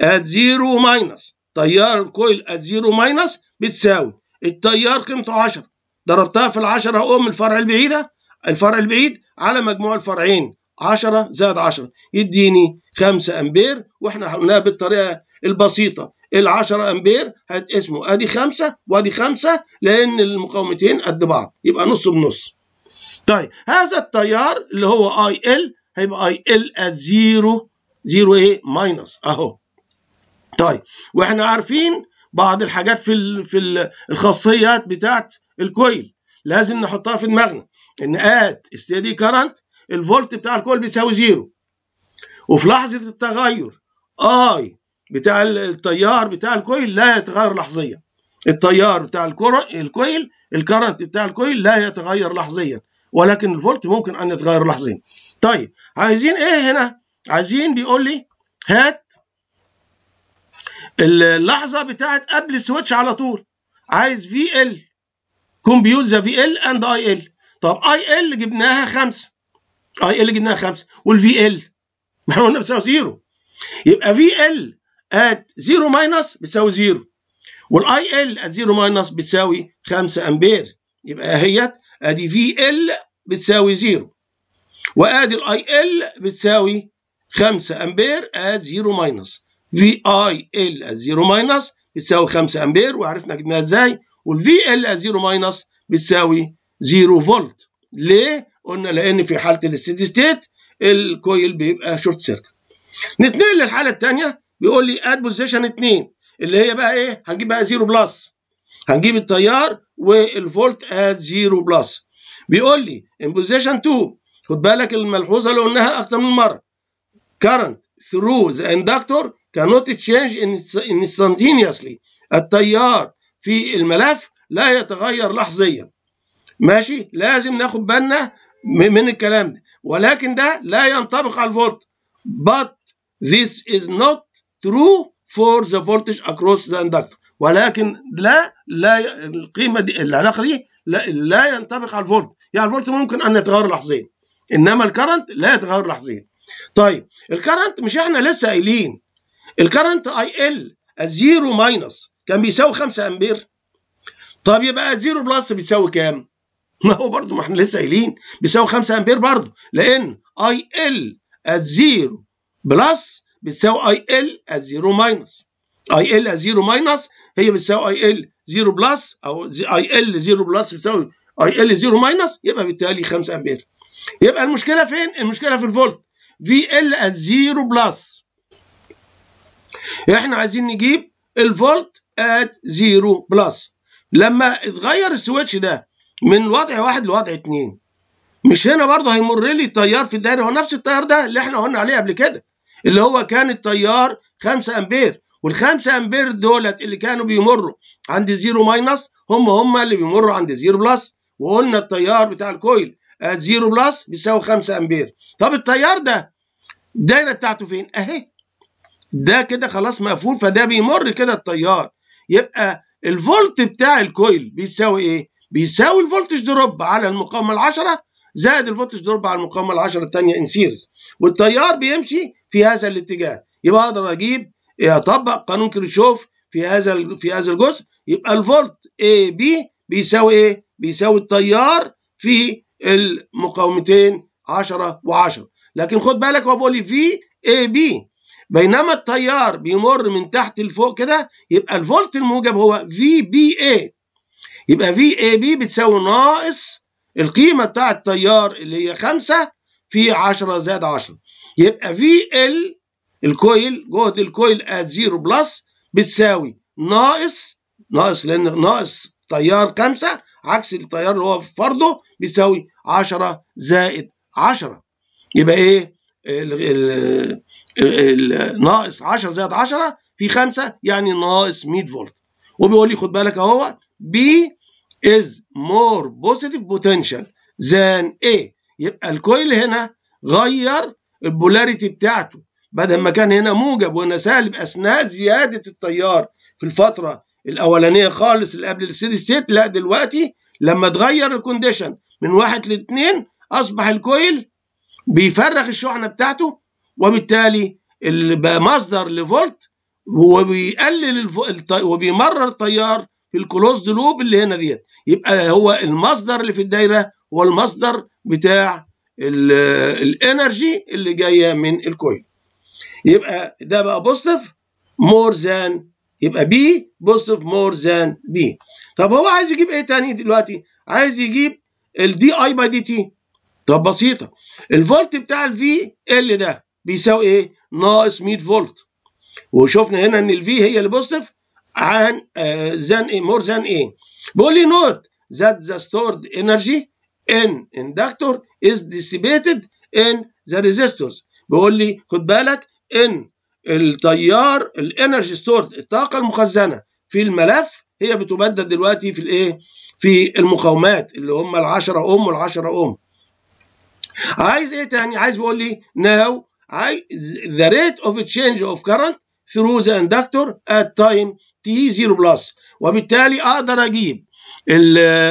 ات زيرو ماينس تيار الكويل ات زيرو ماينس بتساوي التيار قيمته 10 ضربتها في ال 10 ام الفرع البعيدة الفرع البعيد على مجموع الفرعين 10 زائد 10 يديني 5 أمبير واحنا قلناها بالطريقة البسيطة ال 10 امبير هتقسمه ادي 5 وادي 5 لان المقاومتين قد بعض يبقى نص بنص طيب هذا التيار اللي هو اي ال هيبقى اي ال ات زيرو زيرو ايه ماينس اهو طيب واحنا عارفين بعض الحاجات في الـ في الخاصيات بتاعت الكويل لازم نحطها في دماغنا ان ات ستيدي كارنت الفولت بتاع الكويل بيساوي زيرو وفي لحظه التغير اي بتاع التيار بتاع الكويل لا يتغير لحظيا التيار بتاع الكويل الكرنت بتاع الكويل لا يتغير لحظيا ولكن الفولت ممكن ان يتغير لحظيا طيب عايزين ايه هنا عايزين بيقول لي هات اللحظه بتاعت قبل السويتش على طول عايز في ال كومبيوت ذا في ال اند اي ال طب اي ال جبناها خمسه اي ال جبناها خمسه والفي ال ما احنا قلنا بتساوي زيرو يبقى في ال at 0 minus بتساوي 0 والاي ال at 0 minus بتساوي 5 امبير يبقى اهيت ادي في ال بتساوي 0 وادي الاي ال بتساوي 5 امبير at 0 minus في اي ال at 0 minus بتساوي 5 امبير وعرفنا جبناها ازاي والفي ال at 0 minus بتساوي 0 فولت ليه؟ قلنا لان في حاله الاستدي ستيت الكويل بيبقى شورت سيركت. نتنقل للحاله الثانيه بيقول لي اد بوزيشن 2 اللي هي بقى ايه هنجيب بقى زيرو بلس هنجيب التيار والفولت ات زيرو بلس بيقول لي ان بوزيشن 2 خد بالك الملحوظه اللي قلناها اكتر من مره current through the inductor cannot change instantaneously التيار في الملف لا يتغير لحظيا ماشي لازم ناخد بالنا من الكلام ده ولكن ده لا ينطبق على الفولت but this is not true for the voltage across the inductor ولكن لا لا القيمه دي العلاقه دي لا, لا ينطبق على الفولت يعني الفولت ممكن ان يتغير لحظيا انما الكرنت لا يتغير لحظيا طيب الكرنت مش احنا لسه قايلين الكرنت اي ال الزيرو ماينس كان بيساوي 5 امبير طب يبقى زيرو بلس بيساوي كام؟ ما هو برضه ما احنا لسه قايلين بيساوي 5 امبير برضه لان اي ال الزيرو بلس بتساوي اي ال at 0 ماينس اي ال at 0 ماينس هي بتساوي اي ال 0 بلس او اي ال 0 بلس بتساوي اي ال 0 ماينس يبقى بالتالي 5 امبير يبقى المشكله فين المشكله في الفولت في ال زيرو 0 بلس احنا عايزين نجيب الفولت ات 0 بلس لما اتغير السويتش ده من وضع واحد لوضع اتنين مش هنا برضه هيمر لي التيار في الدايره هو نفس التيار ده اللي احنا قلنا عليه قبل كده اللي هو كان التيار 5 امبير وال5 امبير دولت اللي كانوا بيمروا عند زيرو ماينس هم هم اللي بيمروا عند زيرو بلس وقلنا التيار بتاع الكويل آه، زيرو بلس بيساوي 5 امبير طب التيار ده الدايره بتاعته فين اهي ده كده خلاص مقفول فده بيمر كده التيار يبقى الفولت بتاع الكويل بيساوي ايه بيساوي الفولتج دروب على المقاومه ال10 زائد الفولتج دروب على المقاومه ال 10 الثانيه ان سيرز والتيار بيمشي في هذا الاتجاه يبقى اقدر اجيب اطبق قانون كيرشوف في هذا في هذا الجزء يبقى الفولت اي بي بيساوي ايه؟ بيساوي التيار في المقاومتين 10 و10 لكن خد بالك هو بيقول لي في اي بي بينما التيار بيمر من تحت لفوق كده يبقى الفولت الموجب هو في بي اي يبقى في اي بي بتساوي ناقص القيمة بتاع التيار اللي هي خمسة في عشرة زائد عشرة يبقى في ال الكويل جهد الكويل ات زيرو بلس بتساوي ناقص ناقص لان ناقص تيار خمسة عكس التيار اللي هو فرده بيساوي عشرة زائد عشرة يبقى ايه ال ال ال ناقص 10 زائد 10 في 5 يعني ناقص 100 فولت وبيقول لي خد بالك اهو بي is more positive potential than A يبقى الكويل هنا غير البولاريتي بتاعته بدل ما كان هنا موجب وهنا سالب اثناء زياده التيار في الفتره الاولانيه خالص اللي قبل السيدي ستيت لا دلوقتي لما اتغير الكونديشن من واحد لاثنين اصبح الكويل بيفرغ الشحنه بتاعته وبالتالي اللي بقى مصدر لفولت وبيقلل الف... وبيمرر التيار في الكلوزد لوب اللي هنا ديت يبقى هو المصدر اللي في الدايره هو المصدر بتاع الانرجي اللي جايه من الكويل يبقى ده بقى بوزيتيف مور ذان يبقى بي بوزيتيف مور ذان بي طب هو عايز يجيب ايه تاني دلوقتي عايز يجيب الدي اي باي دي تي طب بسيطه الفولت بتاع الفي ال ده بيساوي ايه ناقص 100 فولت وشفنا هنا ان الفي هي اللي بوزيتيف عن than A more than A بيقول لي نوت ذات ذا ستورد انرجي ان اندكتور از ديسيبيتد ان ذا ريزيستورز بيقول لي خد بالك ان التيار الانرجي ستورد الطاقه المخزنه في الملف هي بتبدل دلوقتي في الايه في المقاومات اللي هم ال10 اوم وال10 اوم عايز ايه تاني عايز بيقول لي ناو I, the rate of change of current through the inductor at time تي زيرو بلس وبالتالي اقدر اجيب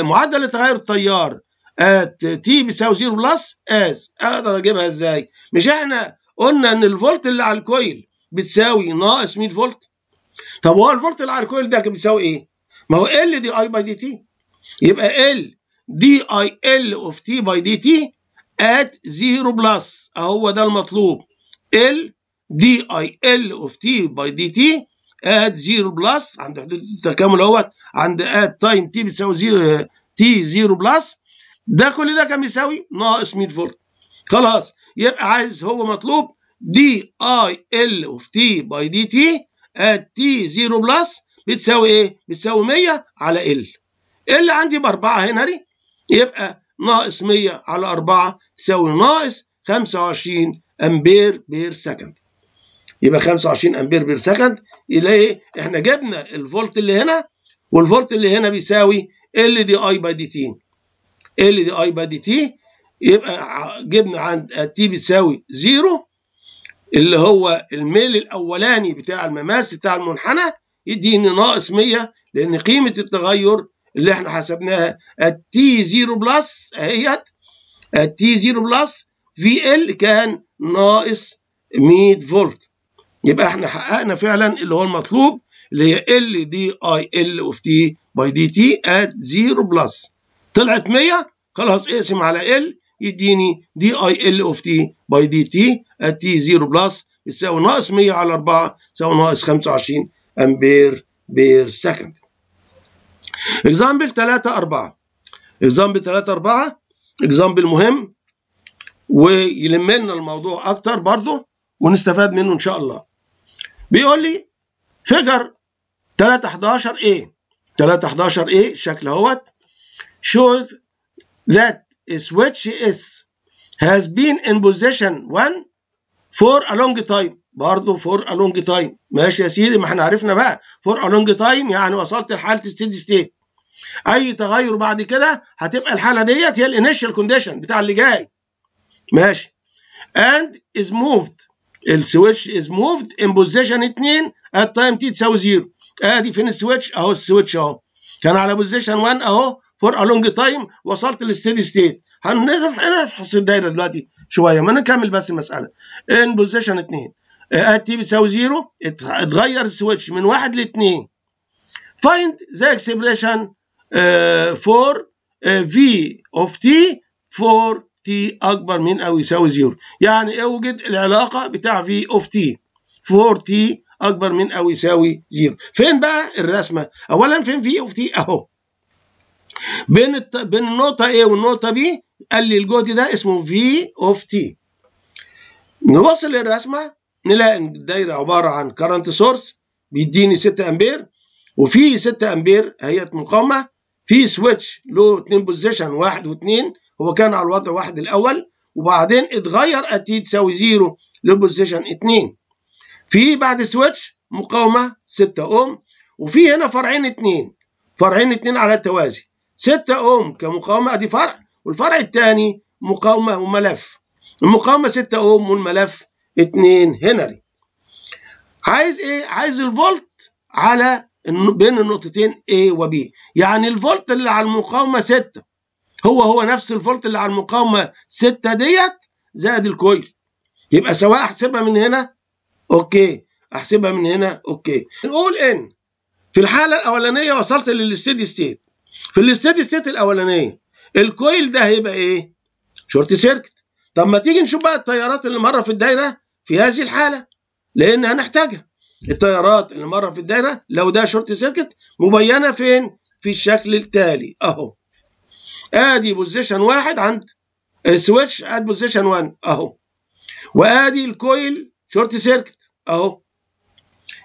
معدل تغير التيار ات تي بيساوي زيرو بلس از اقدر اجيبها ازاي؟ مش احنا قلنا ان الفولت اللي على الكويل بتساوي ناقص 100 فولت؟ طب هو الفولت اللي على الكويل ده كان بيساوي ايه؟ ما هو ال دي اي باي دي تي يبقى ال دي اي ال اوف تي باي دي تي ات زيرو بلس اهو ده المطلوب ال دي اي ال اوف تي باي دي تي اد زيرو بلس عند حدود التكامل اهوت عند اد تايم تي بيساوي زيرو تي زيرو بلس ده كل ده كان بيساوي ناقص 100 فولت خلاص يبقى عايز هو مطلوب دي اي ال اوف تي باي دي تي اد تي زيرو بلس بتساوي ايه؟ بتساوي 100 على ال ال عندي ب 4 هنري يبقى ناقص 100 على 4 تساوي ناقص 25 امبير بير سكند يبقى 25 امبير بير سكند الى ايه احنا جبنا الفولت اللي هنا والفولت اللي هنا بيساوي ال دي اي باي دي تي ال دي اي باي دي تي يبقى جبنا عند تي بتساوي زيرو اللي هو الميل الاولاني بتاع المماس بتاع المنحنى يديني ناقص 100 لان قيمه التغير اللي احنا حسبناها التي زيرو بلس اهيت التي زيرو بلس في ال كان ناقص 100 فولت يبقى احنا حققنا فعلا اللي هو المطلوب اللي هي ال دي اي ال اوف تي باي دي تي ات 0 بلس طلعت 100 خلاص اقسم على ال يديني دي اي ال اوف تي باي دي تي ات تي 0 بلس يساوي ناقص 100 على 4 يساوي ناقص 25 امبير بير سكند اكزامبل 3 4 اكزامبل 3 4 اكزامبل مهم ويلم لنا الموضوع اكتر برضه ونستفاد منه ان شاء الله بيقول لي فيجر 3 11 اي 3 11 اي الشكل اهوت شوز ذات سويتش اس هاز بين ان بوزيشن 1 فور ا لونج تايم برضه فور ا لونج تايم ماشي يا سيدي ما احنا عرفنا بقى فور ا لونج تايم يعني وصلت لحاله ستيدي ستيت اي تغير بعد كده هتبقى الحاله ديت هي الانيشال كونديشن بتاع اللي جاي ماشي اند از موفد السويتش از موفد ان بوزيشن 2 ات تايم تي تساوي زيرو ادي فين السويتش اهو السويتش اهو كان على بوزيشن 1 اهو فور ا لونج تايم وصلت للستيدي ستيت هنفحص الدايره دلوقتي شويه ما نكمل بس المساله ان بوزيشن 2 ات تي بتساوي زيرو اتغير السويتش من 1 ل 2 فايند ذا اكسبريشن فور في اوف تي فور تي أكبر من أو يساوي زيرو يعني اوجد العلاقة بتاع في أوف تي فور تي أكبر من أو يساوي زيرو فين بقى الرسمة أولا فين في أوف تي أهو بين الت... بين النقطة A والنقطة B قال لي الجهد ده اسمه V of T. نبص للرسمة نلاقي إن الدايرة عبارة عن كارنت سورس بيديني 6 أمبير وفي 6 أمبير هي مقاومة في سويتش له 2 بوزيشن 1 و2 هو كان على الوضع واحد الاول وبعدين اتغير اتي تساوي زيرو للبوزيشن اتنين في بعد سويتش مقاومه 6 اوم وفي هنا فرعين اتنين فرعين اتنين على التوازي 6 اوم كمقاومه ادي فرع والفرع الثاني مقاومه وملف المقاومه 6 اوم والملف 2 هنري عايز ايه عايز الفولت على بين النقطتين A و B يعني الفولت اللي على المقاومه 6 هو هو نفس الفولت اللي على المقاومه 6 ديت زائد الكويل يبقى سواء احسبها من هنا اوكي احسبها من هنا اوكي نقول ان في الحاله الاولانيه وصلت للستيدي ستيت في الستيدي ستيت الاولانيه الكويل ده هيبقى ايه شورت سيركت طب ما تيجي نشوف بقى التيارات اللي مره في الدايره في هذه الحاله لان هنحتاجها التيارات اللي مره في الدايره لو ده شورت سيركت مبينه فين في الشكل التالي اهو ادي بوزيشن واحد عند سويتش اد بوزيشن 1 اهو وادي الكويل شورت سيركت اهو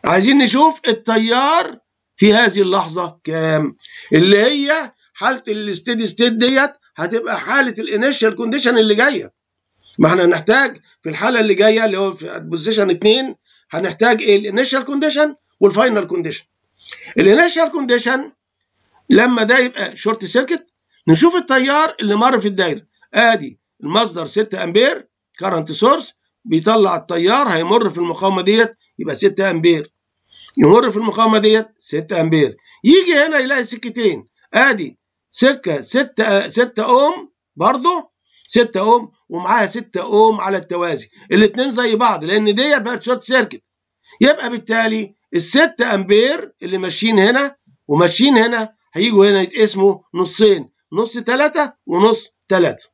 عايزين نشوف التيار في هذه اللحظه كام اللي هي حاله الاستدي ستيت ديت هتبقى حاله الانيشال كونديشن اللي جايه ما احنا هنحتاج في الحاله اللي جايه اللي هو في بوزيشن 2 هنحتاج ايه الانيشال كونديشن والفاينل كونديشن الانيشال كونديشن لما ده يبقى شورت سيركت نشوف التيار اللي مر في الدايره ادي المصدر 6 امبير كارنت سورس بيطلع التيار هيمر في المقاومه ديت يبقى 6 امبير يمر في المقاومه ديت 6 امبير يجي هنا يلاقي سكتين ادي سكه 6 6 اوم برضه 6 اوم ومعاها 6 اوم على التوازي الاثنين زي بعض لان دي بقت شورت سيركت يبقى بالتالي ال6 امبير اللي ماشيين هنا وماشيين هنا هيجوا هنا يتقسموا نصين نص 3 ونص 3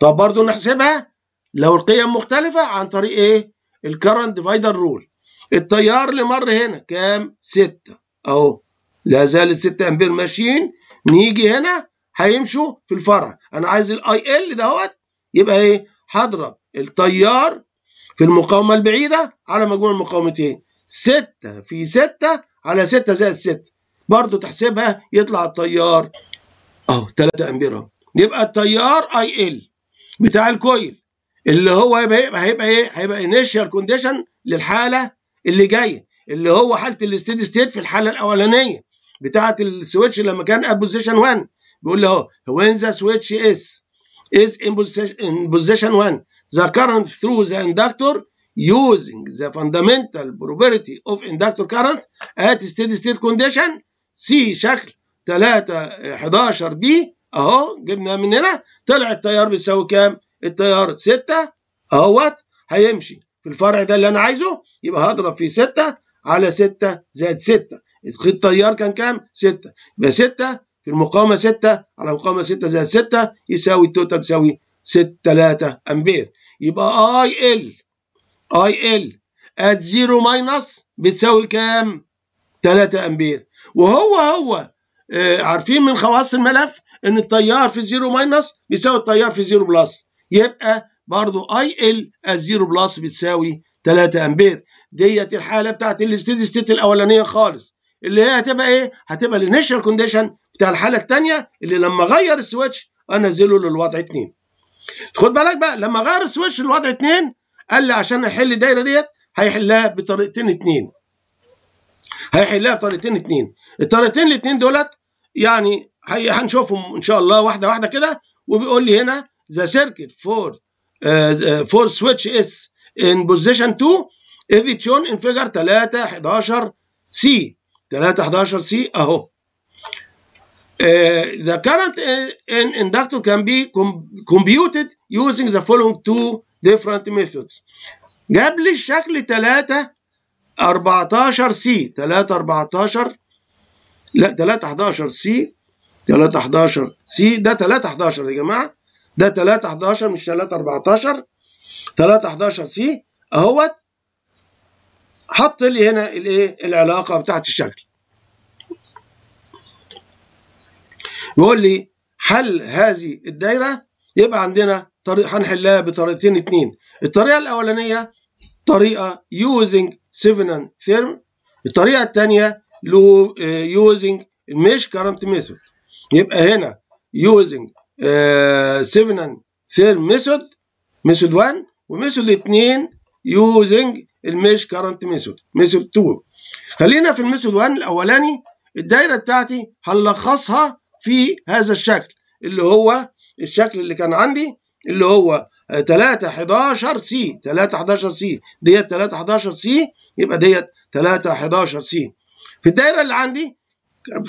طب برضو نحسبها لو القيم مختلفة عن طريق ايه الكرنت ديفايدر رول التيار اللي مر هنا كام 6 اهو لا زال الستة امبير ماشيين نيجي هنا هيمشوا في الفرع انا عايز الاي ال دهوت يبقى ايه هضرب التيار في المقاومة البعيدة على مجموع المقاومتين 6 في 6 على 6 زائد 6 برضو تحسبها يطلع التيار اهو 3 امبير يبقى التيار اي ال بتاع الكويل اللي هو هيبقى إيه؟ هيبقى ايه هيبقى انيشال كونديشن للحاله اللي جايه اللي هو حاله الاستيدي ستيت في الحاله الاولانيه بتاعه السويتش لما كان ات بوزيشن 1 بيقول لي اهو وين ذا سويتش اس از ان بوزيشن 1 ذا كارنت ثرو ذا اندكتور يوزنج ذا فاندمنتال بروبرتي اوف اندكتور كارنت ات ستيدي ستيت كونديشن سي شكل 3 11 دي اهو جبنا من هنا طلع التيار بيساوي كام؟ التيار 6 اهوت هيمشي في الفرع ده اللي انا عايزه يبقى هضرب فيه 6 على 6 زائد 6 التيار كان كام؟ 6 يبقى 6 في المقاومة 6 على مقاومة 6 زائد 6 يساوي التوتال بيساوي 6 3 امبير يبقى اي ال اي ال ات 0 ماينص بتساوي كام؟ 3 امبير وهو هو آه، عارفين من خواص الملف ان التيار في زيرو ماينس بيساوي التيار في زيرو بلس يبقى برضو اي ال الزيرو بلس بتساوي 3 امبير ديت الحاله بتاعت الستيدي ستيت الاولانيه خالص اللي هي هتبقى ايه هتبقى الانيشال كونديشن بتاع الحاله الثانيه اللي لما اغير السويتش انزله للوضع 2 خد بالك بقى لما اغير السويتش للوضع 2 قال لي عشان احل الدايره ديت هيحلها بطريقتين اثنين هيحلها بطريقتين اتنين الطريقتين الاتنين دولت يعني هنشوفهم ان شاء الله واحده واحده كده وبيقول لي هنا ذا سيركت فور فور سويتش اس ان بوزيشن 2 اف شون ان فيجر 3 11 سي 3 11 سي اهو آه، the current آه، in inductor can be computed using the following two different methods جاب لي الشكل 3 14 سي 3 14 لا 3 11 سي 3 11 سي ده 3 11 يا جماعه ده 3 11 مش 3 14 3 11 سي اهوت حط لي هنا الايه العلاقه بتاعت الشكل بيقول لي حل هذه الدايره يبقى عندنا طريق هنحلها بطريقتين اثنين الطريقه الاولانيه طريقه يوزنج سيفنان ثيرم الطريقة الثانية لو يوزنج مش كارنت ميثود يبقى هنا يوزنج سيفنان ثيرم ميثود ميثود 1 وميثود 2 يوزنج المش كارنت ميثود ميثود 2 خلينا في الميثود 1 الاولاني الدايره بتاعتي هلخصها في هذا الشكل اللي هو الشكل اللي كان عندي اللي هو 3 11 سي 3 11 سي ديت 3 11 سي يبقى ديت 3 11 سي في الدايره اللي عندي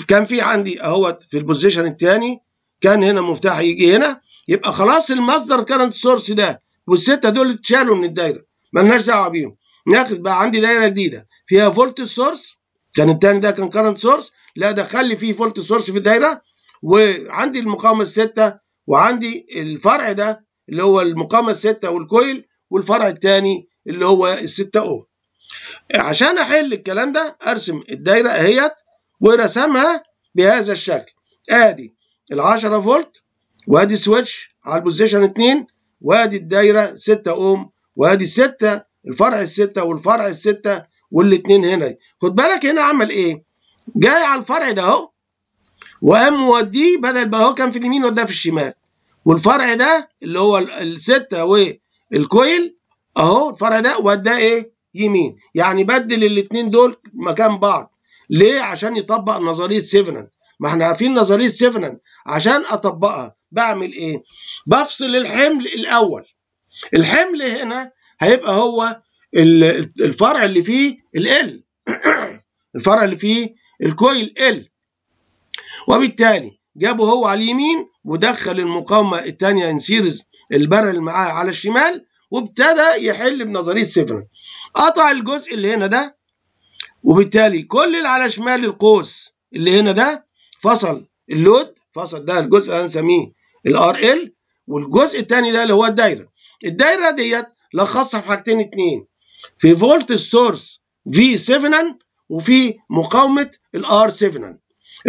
كان في عندي اهوت في البوزيشن الثاني كان هنا مفتاح يجي هنا يبقى خلاص المصدر كارنت سورس ده والسته دول اتشالوا من الدايره مالناش دعوه بيهم ناخد بقى عندي دايره جديده فيها فولت سورس كان الثاني ده كان كارنت سورس لا دخل لي فيه فولت سورس في الدايره وعندي المقاومه السته وعندي الفرع ده اللي هو المقاومه السته والكويل والفرع الثاني اللي هو السته اوم عشان احل الكلام ده ارسم الدايره اهيت ورسمها بهذا الشكل ادي ال 10 فولت وادي سويتش على البوزيشن 2 وادي الدايره 6 اوم وادي 6 الفرع ال6 والفرع ال6 والاثنين هنا خد بالك هنا عمل ايه جاي على الفرع ده اهو وقام موديه بدل ما هو كان في اليمين وده في الشمال والفرع ده اللي هو ال6 والكويل اهو الفرع ده وداه ايه يمين يعني بدل الاثنين دول مكان بعض ليه عشان يطبق نظريه سيفنان ما احنا عارفين نظريه سيفنان عشان اطبقها بعمل ايه بفصل الحمل الاول الحمل هنا هيبقى هو الفرع اللي فيه ال الفرع اللي فيه الكويل ال وبالتالي جابه هو على اليمين ودخل المقاومه الثانيه ان سيريز البرل اللي معاه على الشمال وابتدى يحل بنظريه سيفنان قطع الجزء اللي هنا ده وبالتالي كل اللي على شمال القوس اللي هنا ده فصل اللود فصل ده الجزء هنسميه الار ال والجزء الثاني ده اللي هو الدايره الدايره ديت لخصها في حاجتين اتنين في فولت السورس في 7 وفي مقاومه الار 7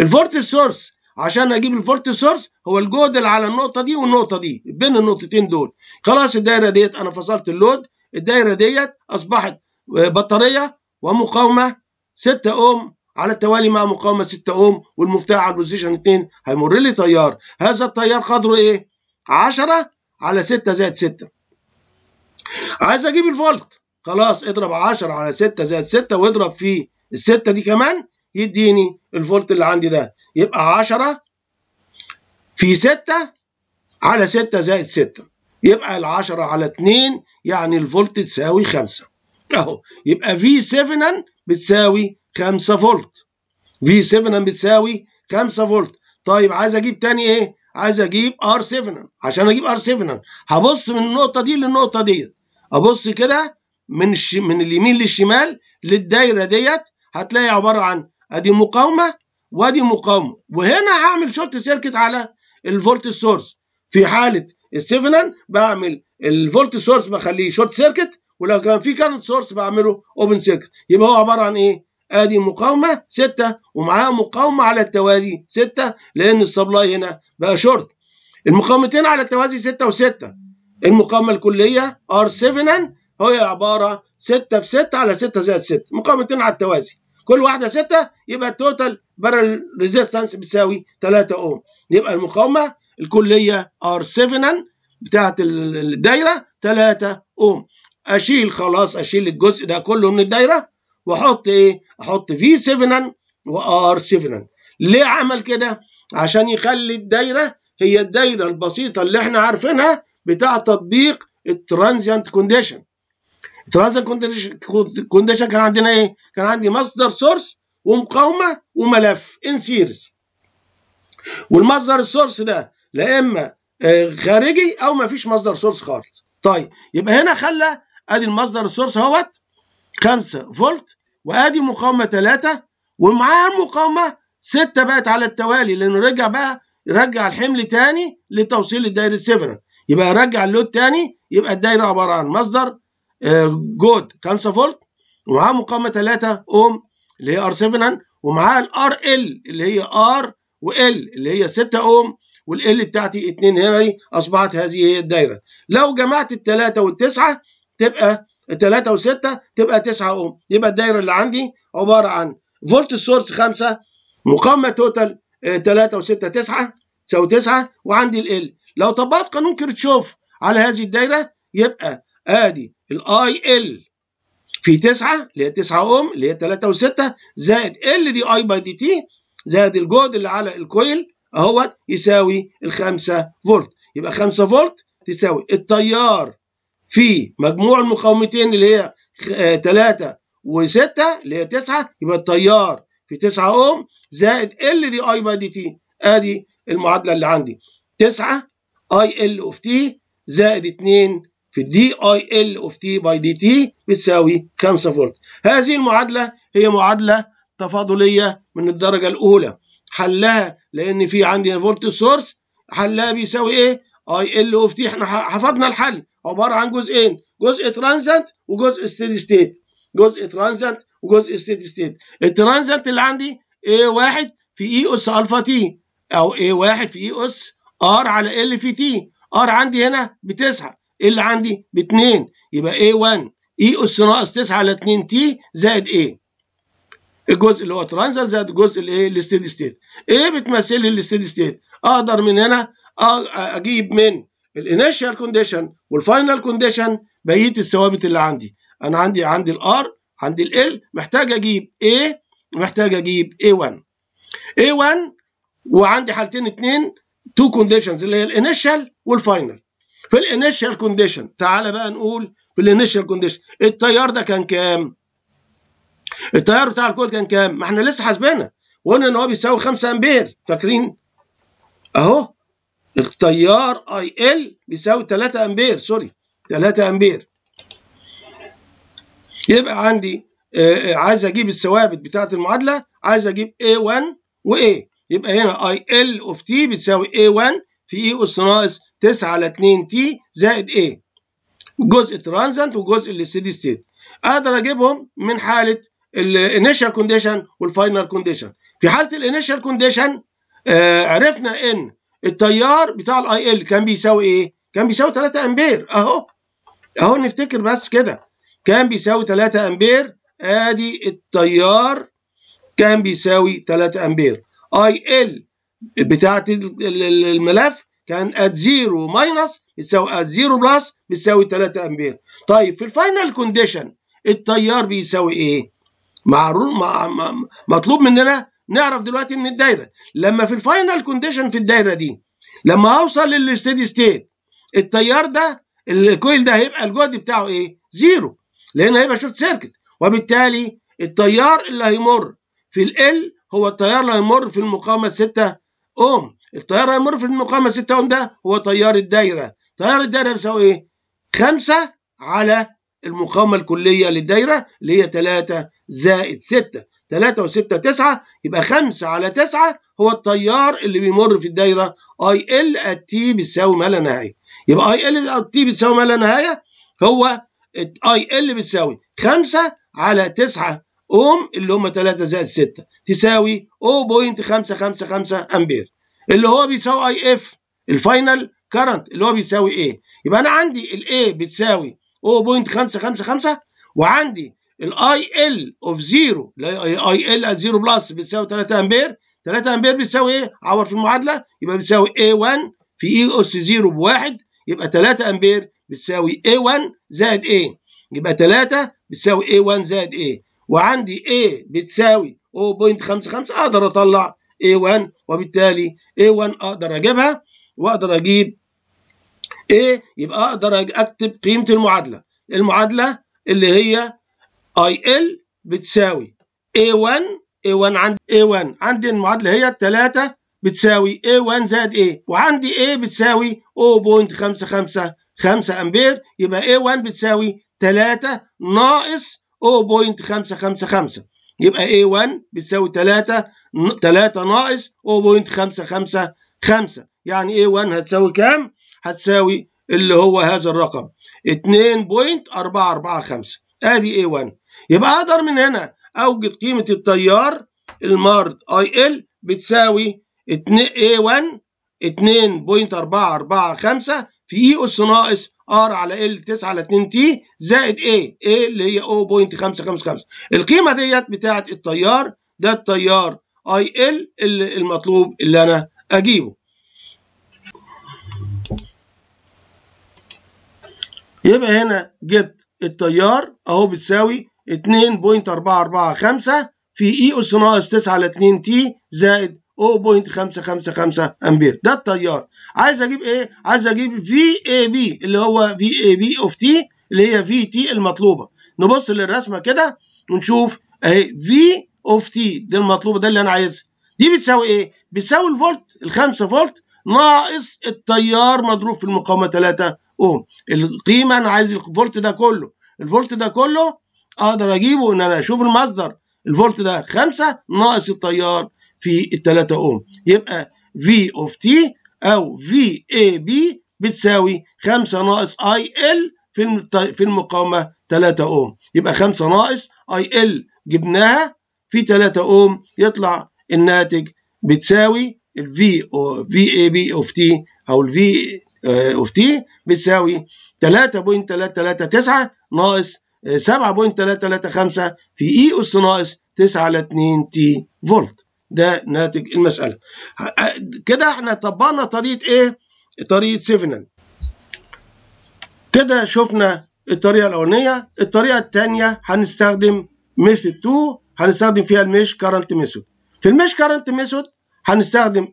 الفولت السورس عشان اجيب الفولت سورس هو الجهد اللي على النقطه دي والنقطه دي بين النقطتين دول خلاص الدايره ديت انا فصلت اللود الدايره ديت اصبحت آه، بطاريه ومقاومه 6 اوم على التوالي مع مقاومه 6 اوم والمفتاح على البوزيشن 2 هيمر لي تيار هذا التيار قدره ايه 10 على 6 زائد 6 عايز اجيب الفولت خلاص اضرب 10 على 6 زائد 6 واضرب في الستة دي كمان يديني الفولت اللي عندي ده يبقى 10 في 6 على 6 زائد 6 يبقى ال ال10 على 2 يعني الفولت تساوي 5 اهو يبقى في 7 بتساوي 5 فولت في 7 بتساوي 5 فولت طيب عايز اجيب تاني ايه عايز اجيب ار 7 عشان اجيب ار 7 هبص من النقطه دي للنقطه ديت ابص كده من الش... من اليمين للشمال للدايره ديت هتلاقي عباره عن ادي مقاومه وادي مقاومه وهنا هعمل شورت سيركت على الفولت سورس في حاله السيفنان بعمل الفولت سورس بخليه شورت سيركت ولو كان في كارنت سورس بعمله اوبن سيركت يبقى هو عباره عن ايه؟ ادي مقاومه 6 ومعاها مقاومه على التوازي 6 لان السبلاي هنا بقى شورت المقاومتين على التوازي 6 و6 المقاومه الكليه ار 7 هي عباره 6 في 6 على 6 زائد 6 مقاومتين على التوازي كل واحده 6 يبقى التوتال بارل ريزيستانس بتساوي 3 اوم يبقى المقاومه الكليه ار 7 بتاعه الدايره 3 اوم اشيل خلاص اشيل الجزء ده كله من الدايره واحط ايه احط في 7 وار 7 ليه عمل كده عشان يخلي الدايره هي الدايره البسيطه اللي احنا عارفينها بتاع تطبيق الترانزيانت كونديشن الترانزيانت كونديشن كان عندنا ايه كان عندي مصدر سورس ومقاومه وملف ان سيريز والمصدر السورس ده لا اما آه، خارجي او ما فيش مصدر سورس خالص طيب يبقى هنا خلى ادي المصدر السورس اهوت 5 فولت وادي مقاومه 3 ومعاها المقاومه 6 بقت على التوالي لانه رجع بقى رجع الحمل تاني لتوصيل الدايره 7 يبقى رجع اللود تاني يبقى الدايره عباره عن مصدر آه، جود 5 فولت ومعاها مقاومه 3 اوم اللي هي ار 7 ومعاها الار ال اللي هي ار وال اللي هي 6 اوم والال بتاعتي 2 هنا اصبحت هذه هي الدايره لو جمعت الثلاثه والتسعه تبقى 3 و6 تبقى 9 اوم يبقى الدايره اللي عندي عباره عن فولت سورس 5 مقاومه توتال 3 و6 9 تساوي 9 وعندي ال لو طبقت قانون كيرتشوف على هذه الدايره يبقى ادي الاي ال في 9 اللي هي 9 اوم اللي هي 3 و6 زائد ال دي اي باي دي تي زائد الجهد اللي على الكويل اهوت يساوي الخمسة فولت يبقى خمسة فولت تساوي التيار في مجموع المقاومتين اللي هي و آه، وستة اللي هي تسعة يبقى التيار في تسعة اوم زائد ال دي اي باي دي تي ادي المعادلة اللي عندي تسعة اي ال اوف تي زائد اتنين في دي اي ال اوف تي باي دي تي بتساوي 5 فولت هذه المعادله هي معادله تفاضليه من الدرجه الاولى حلها لان في عندي فولت سورس حلها بيساوي ايه اي ال اوف تي احنا حفظنا الحل عباره عن جزئين جزء ترانزنت وجزء ستيدي ستيت جزء ترانزنت وجزء ستيدي ستيت الترانزنت اللي عندي اي واحد في اي اس الفا تي او اي واحد في اي اس ار على ال في تي ار عندي هنا بتسعه ال عندي باتنين يبقى اي 1 اي اس ناقص 9 على 2 تي زائد ايه الجزء اللي هو ترانزل زائد الجزء الايه الستيد ستيت ايه بتمثل لي ستيت اقدر من هنا اجيب من الانيشال كونديشن والفاينل كونديشن بقيه الثوابت اللي عندي انا عندي عندي الار عندي ال محتاج اجيب ايه محتاج اجيب اي 1 اي 1 وعندي حالتين اتنين تو كونديشنز اللي هي الانيشال والفاينل في الانيشال كونديشن تعالى بقى نقول في الانيشال كونديشن التيار ده كان كام التيار بتاع الكول كان كام؟ ما احنا لسه حاسبينها وقلنا ان هو بيساوي 5 امبير فاكرين؟ اهو التيار اي ال بيساوي 3 امبير سوري 3 امبير يبقى عندي آه،, آه عايز اجيب الثوابت بتاعه المعادله عايز اجيب A1 a يبقى هنا اي ال اوف تي بتساوي A1 في اي e اس ناقص 9 على 2 تي زائد A جزء ترانزنت وجزء الستيدي ستيت اقدر اجيبهم من حاله الانيشال كونديشن والفاينل كونديشن في حاله الانيشال كونديشن آه، عرفنا ان التيار بتاع الاي ال كان بيساوي ايه كان بيساوي 3 امبير اهو اهو نفتكر بس كده كان بيساوي 3 امبير ادي التيار كان بيساوي 3 امبير اي ال بتاعه الملف كان ات 0 ماينس بتساوي ات 0 بلس بتساوي 3 امبير طيب في الفاينل كونديشن التيار بيساوي ايه مطلوب مننا نعرف دلوقتي ان الدايره لما في الفاينل كونديشن في الدايره دي لما اوصل للستيدي ستيت التيار ده الكويل ده هيبقى الجهد بتاعه ايه؟ زيرو لان هيبقى شورت سيركت وبالتالي التيار اللي هيمر في ال هو التيار اللي هيمر في المقاومه 6 اوم التيار اللي هيمر في المقاومه 6 اوم ده هو تيار الدايره تيار الدايره بيساوي ايه؟ 5 على المقاومة الكلية للدايرة اللي هي 3 زائد 6 3 و6 9 يبقى 5 على 9 هو التيار اللي بيمر في الدايرة اي ال تي بتساوي ما لا نهاية يبقى اي ال تي بتساوي ما لا نهاية هو اي ال بتساوي 5 على 9 اوم اللي هم 3 زائد 6 تساوي 0.555 امبير اللي هو بيساوي اي اف الفاينل كارنت اللي هو بيساوي ايه يبقى انا عندي الاي بتساوي 0.555 وعندي الاي ال اوف 0 اي ال ات 0 بلس بتساوي 3 امبير 3 امبير بتساوي ايه؟ عور في المعادله يبقى بتساوي اي 1 في اي اس 0 بواحد يبقى 3 امبير بتساوي A1 زائد اي 1 زايد اي يبقي 3 بتساوي اي 1 زائد اي وعندي اي بتساوي 0.55 اقدر اطلع اي 1 وبالتالي اي 1 اقدر اجيبها واقدر اجيب ايه يبقى اقدر اكتب قيمه المعادله المعادله اللي هي اي ال بتساوي A1 A1 عندي A1 عندي المعادلة هي 3 بتساوي A1 زائد A وعندي A بتساوي 0.555 أمبير يبقى A1 بتساوي 3 ناقص 0.555 يبقى A1 بتساوي 3 3 ناقص 0.555 يعني A1 هتساوي كام؟ هتساوي اللي هو هذا الرقم 2.445 ادي A1 يبقى اقدر من هنا اوجد قيمه التيار المارد اي ال بتساوي A1 2.445 في اي e اس ناقص ار على ال 9 على 2 تي زائد A A اللي هي 0.555 القيمه ديت بتاعه التيار ده التيار اي ال المطلوب اللي انا اجيبه يبقى هنا جبت التيار اهو بتساوي 2.445 في اي e اس ناقص 9 على 2 تي زائد 0.555 امبير ده التيار عايز اجيب ايه عايز اجيب في اي بي اللي هو في اي بي اوف تي اللي هي في تي المطلوبه نبص للرسمه كده ونشوف اهي في اوف تي دي المطلوبه ده اللي انا عايزها دي بتساوي ايه بتساوي الفولت ال5 فولت ناقص التيار مضروب في المقاومه 3 اوم القيمه انا عايز الفولت ده كله الفولت ده كله اقدر اجيبه ان انا اشوف المصدر الفولت ده 5 ناقص التيار في ال 3 اوم يبقى في اوف تي او في اي بي بتساوي 5 ناقص اي ال في في المقاومه 3 اوم يبقى 5 ناقص اي ال جبناها في 3 اوم يطلع الناتج بتساوي الفي آه، آه، في اي بي اوف تي او الفي اوف تي بتساوي 3.339 ناقص 7.335 في اي اس ناقص 9 على 2 تي فولت ده ناتج المساله آه، كده احنا طبقنا طريقه ايه طريقه سيفنال كده شفنا الطريقه الاولانيه الطريقه الثانيه هنستخدم ميثود 2 هنستخدم فيها الميش كارنت ميثود في الميش كارنت ميثود هنستخدم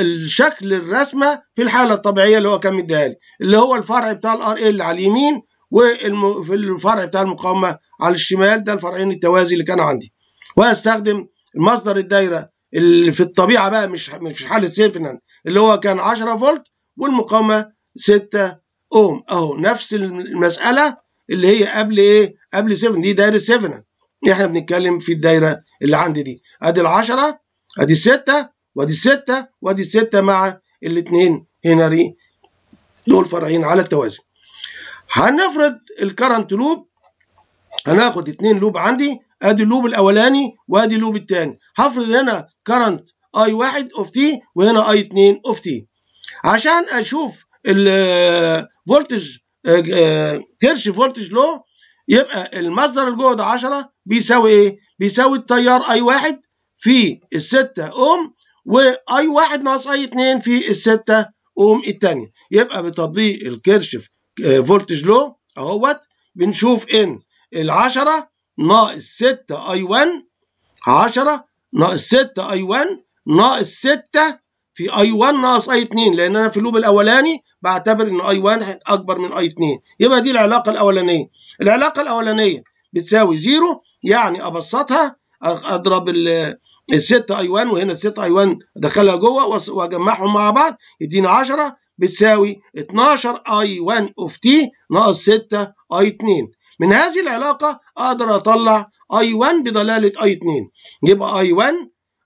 الشكل الرسمه في الحاله الطبيعيه اللي هو كان مديها لي اللي هو الفرع بتاع الار ال على اليمين والفرع بتاع المقاومه على الشمال ده الفرعين التوازي اللي كان عندي وهستخدم مصدر الدايره اللي في الطبيعه بقى مش في حاله سيفنان اللي هو كان 10 فولت والمقاومه 6 اوم اهو نفس المساله اللي هي قبل ايه قبل 7 دي دايره سيفنان احنا بنتكلم في الدايره اللي عندي دي ادي ال 10 ادي 6 وادي الستة وادي الستة مع الاثنين هنا ري دول فرعين على التوازن هنفرض الكرنت لوب هناخد اثنين لوب عندي ادي اللوب الاولاني وادي اللوب الثاني هفرض هنا كرنت اي واحد اوف تي وهنا اي اثنين اوف تي عشان اشوف الفولتج كيرش آه، آه، فولتج لو يبقى المصدر الجهد 10 بيساوي ايه؟ بيساوي التيار اي واحد في الستة اوم واي واحد ناقص اي اتنين في الستة اوم التانية يبقى بتطبيق الكيرشف فولتج لو اهوت بنشوف ان العشرة ناقص ستة اي 1 عشرة ناقص ستة اي 1 ناقص ستة في اي 1 ناقص اي 2 لان انا في اللوب الاولاني بعتبر ان اي 1 اكبر من اي 2 يبقى دي العلاقه الاولانيه العلاقه الاولانيه بتساوي زيرو يعني ابسطها اضرب الست اي 1 وهنا الست اي 1 ادخلها جوه واجمعهم مع بعض يدينا 10 بتساوي 12 اي 1 اوف تي ناقص 6 اي 2 من هذه العلاقه اقدر اطلع اي 1 بضلاله اي 2 يبقى اي 1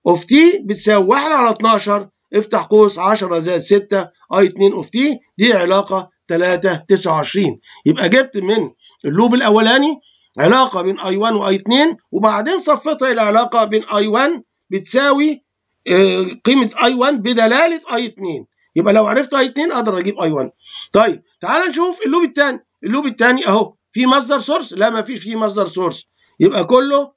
اوف تي بتساوي 1 على 12 افتح قوس 10 زائد 6 اي 2 اوف تي دي علاقه 3 29 يبقى جبت من اللوب الاولاني علاقه بين اي 1 واي 2 وبعدين صفيتها الى علاقه بين اي 1 بتساوي آه، قيمه اي 1 بدلاله اي 2 يبقى لو عرفت اي 2 اقدر اجيب اي 1 طيب تعال نشوف اللوب الثاني اللوب الثاني اهو في مصدر سورس لا ما فيش فيه مصدر سورس يبقى كله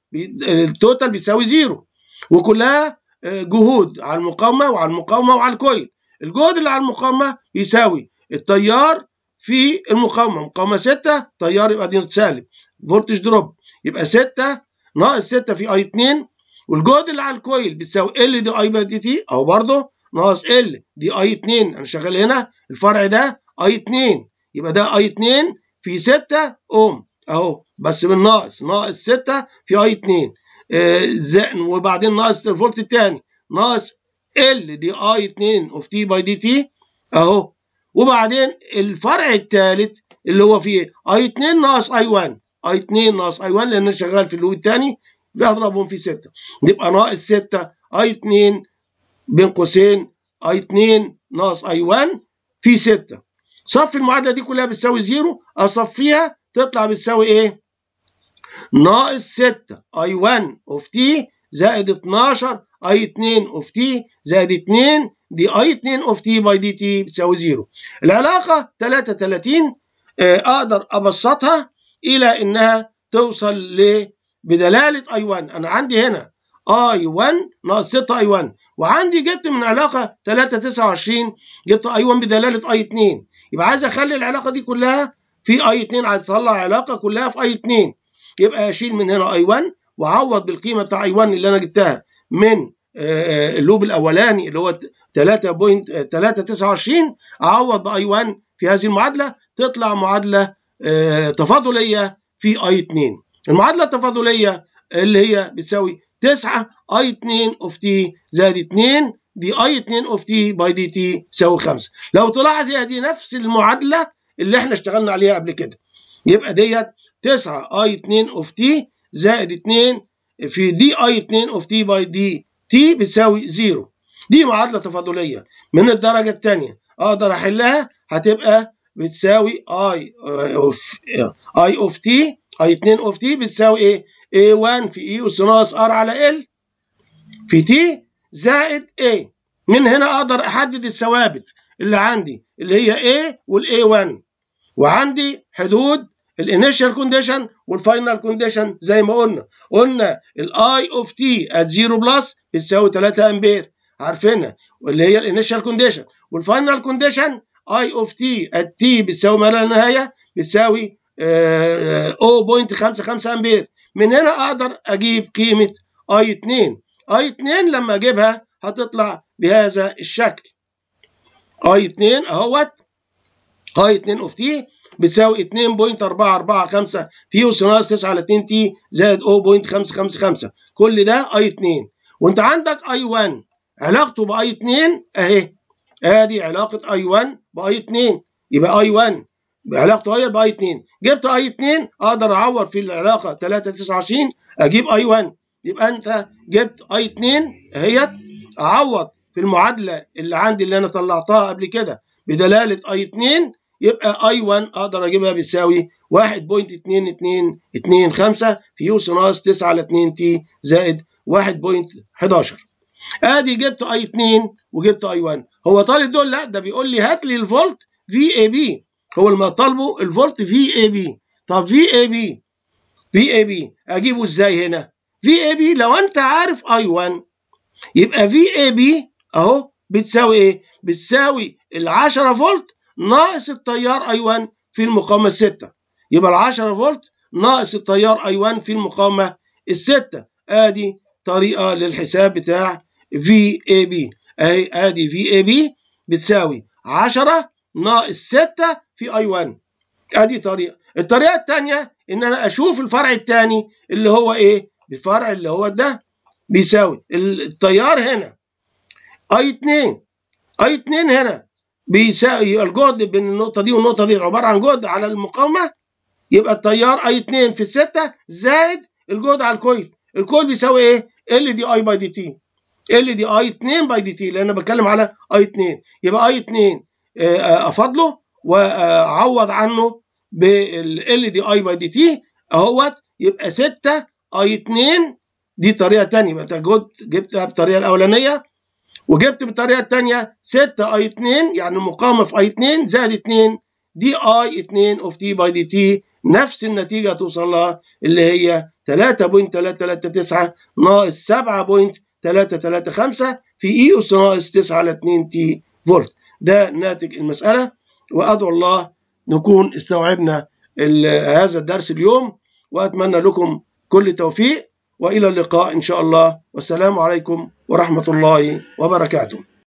التوتال آه، بيساوي زيرو وكلها آه، جهود على المقاومه وعلى المقاومه وعلى الكويل الجهد اللي على المقاومه بيساوي التيار في المقاومه مقاومه 6 تيار يبقى دي سالب فولتج دروب يبقى 6 ناقص 6 في اي 2 والجهد اللي على الكويل بتساوي ال دي اي باي دي تي اهو برضه ناقص ال دي اي 2 انا شغال هنا الفرع ده اي 2 يبقى ده اي 2 في 6 اوم اهو بس بالناقص ناقص 6 في اي 2 آه وبعدين ناقص الفولت الثاني ناقص ال دي اي 2 اوف تي باي دي تي اهو وبعدين الفرع الثالث اللي هو فيه اي 2 ناقص اي 1 اي 2 ناقص اي 1 لان انا شغال في اللوب الثاني فاضربهم في 6 يبقى ناقص 6 اي 2 بين قوسين اي 2 ناقص اي 1 في 6 صفي المعادله دي كلها بتساوي زيرو اصفيها تطلع بتساوي ايه؟ ناقص 6 اي 1 اوف تي زائد 12 اي 2 اوف تي زائد 2 دي اي 2 اوف تي باي دي تي بتساوي زيرو. العلاقه 33 تلاتين آه، اقدر ابسطها الى انها توصل ل بدلالة I1 أنا عندي هنا I1 ناقص 6 I1 وعندي جبت من علاقة 3 29 جبت I1 بدلالة I2 يبقى عايز أخلي العلاقة دي كلها في I2 عايز أطلع علاقة كلها في I2 يبقى أشيل من هنا I1 وأعوض بالقيمة بتاع I1 اللي أنا جبتها من آه، آه، اللوب الأولاني اللي هو 29 آه، أعوض بأي 1 في هذه المعادلة تطلع معادلة تفاضلية في أي 2 المعادلة التفاضلية اللي هي بتساوي 9 اي 2 اوف تي زائد 2 دي اي 2 اوف تي باي دي تي تساوي 5 لو تلاحظ هي دي نفس المعادلة اللي احنا اشتغلنا عليها قبل كده يبقى ديت 9 اي 2 اوف تي زائد 2 في دي اي 2 اوف تي باي دي تي بتساوي 0 دي معادلة تفاضلية من الدرجة الثانية اقدر احلها هتبقى بتساوي اي اوف اي اوف تي اي 2 اوف تي بتساوي ايه؟ اي 1 في اي e اس ناقص ار على ال في تي زائد اي من هنا اقدر احدد الثوابت اللي عندي اللي هي A والاي 1 وعندي حدود الانيشال كونديشن والفاينل كونديشن زي ما قلنا قلنا الاي اوف تي ات 0 بلس بتساوي 3 امبير عارفينها واللي هي الانيشال كونديشن والفاينل كونديشن اي اوف تي ات تي بتساوي ما لا نهايه بتساوي 0.55 آه، آه، امبير من هنا اقدر اجيب قيمه اي 2 اي 2 لما اجيبها هتطلع بهذا الشكل اي 2 اهوت اي 2 اوف تي بتساوي 2.445 في سيناريوس 9 على 2 تي زائد 0.555 كل ده اي 2 وانت عندك اي 1 علاقته باي 2 اهي ادي علاقه اي 1 باي 2 يبقى اي 1 علاقته اي باي 2 جبت اي 2 اقدر اعور في العلاقه 3 29 اجيب اي 1 يبقى انت جبت اي 2 اهيت اعوض في المعادله اللي عندي اللي انا طلعتها قبل كده بدلاله اي 2 يبقى اي 1 اقدر اجيبها بتساوي 1.2225 في يو ناقص 9 على 2 تي زائد 1.11 ادي جبت اي 2 وجبت اي 1 هو طالب دول لا ده بيقول لي هات لي الفولت في اي بي هو اللي طالبه الفولت في اي بي طب في اي بي في اي بي اجيبه ازاي هنا في اي بي لو انت عارف اي 1 يبقى في اي بي اهو بتساوي ايه بتساوي ال10 فولت ناقص التيار اي 1 في المقاومه 6 يبقى ال10 فولت ناقص التيار اي 1 في المقاومه الستة ادي طريقه للحساب بتاع في اي بي اهي ادي في اي بي بتساوي 10 ناقص 6 في اي 1 ادي طريقه الطريقه الثانيه ان انا اشوف الفرع الثاني اللي هو ايه الفرع اللي هو ده بيساوي التيار هنا اي 2 اي 2 هنا بيساوي الجهد بين النقطه دي والنقطه دي عباره عن جهد على المقاومه يبقى التيار اي 2 في 6 زائد الجهد على الكويل الكويل بيساوي ايه ال دي اي باي دي تي ال دي اي 2 باي دي تي لان انا بتكلم على اي 2 يبقى اي 2 افاضله واعوض عنه بال دي اي باي دي تي اهوت يبقى 6 اي 2 دي طريقه ثانيه يبقى جبتها بالطريقه الاولانيه وجبت بالطريقه الثانيه 6 اي 2 يعني مقامه في اي 2 زائد 2 دي اي 2 اوف تي باي دي تي نفس النتيجه توصل لها اللي هي 3.339 ناقص 7.335 في اي e اس ناقص 9 على 2 تي فولت ده ناتج المسألة وأدعو الله نكون استوعبنا هذا الدرس اليوم وأتمنى لكم كل توفيق وإلى اللقاء إن شاء الله والسلام عليكم ورحمة الله وبركاته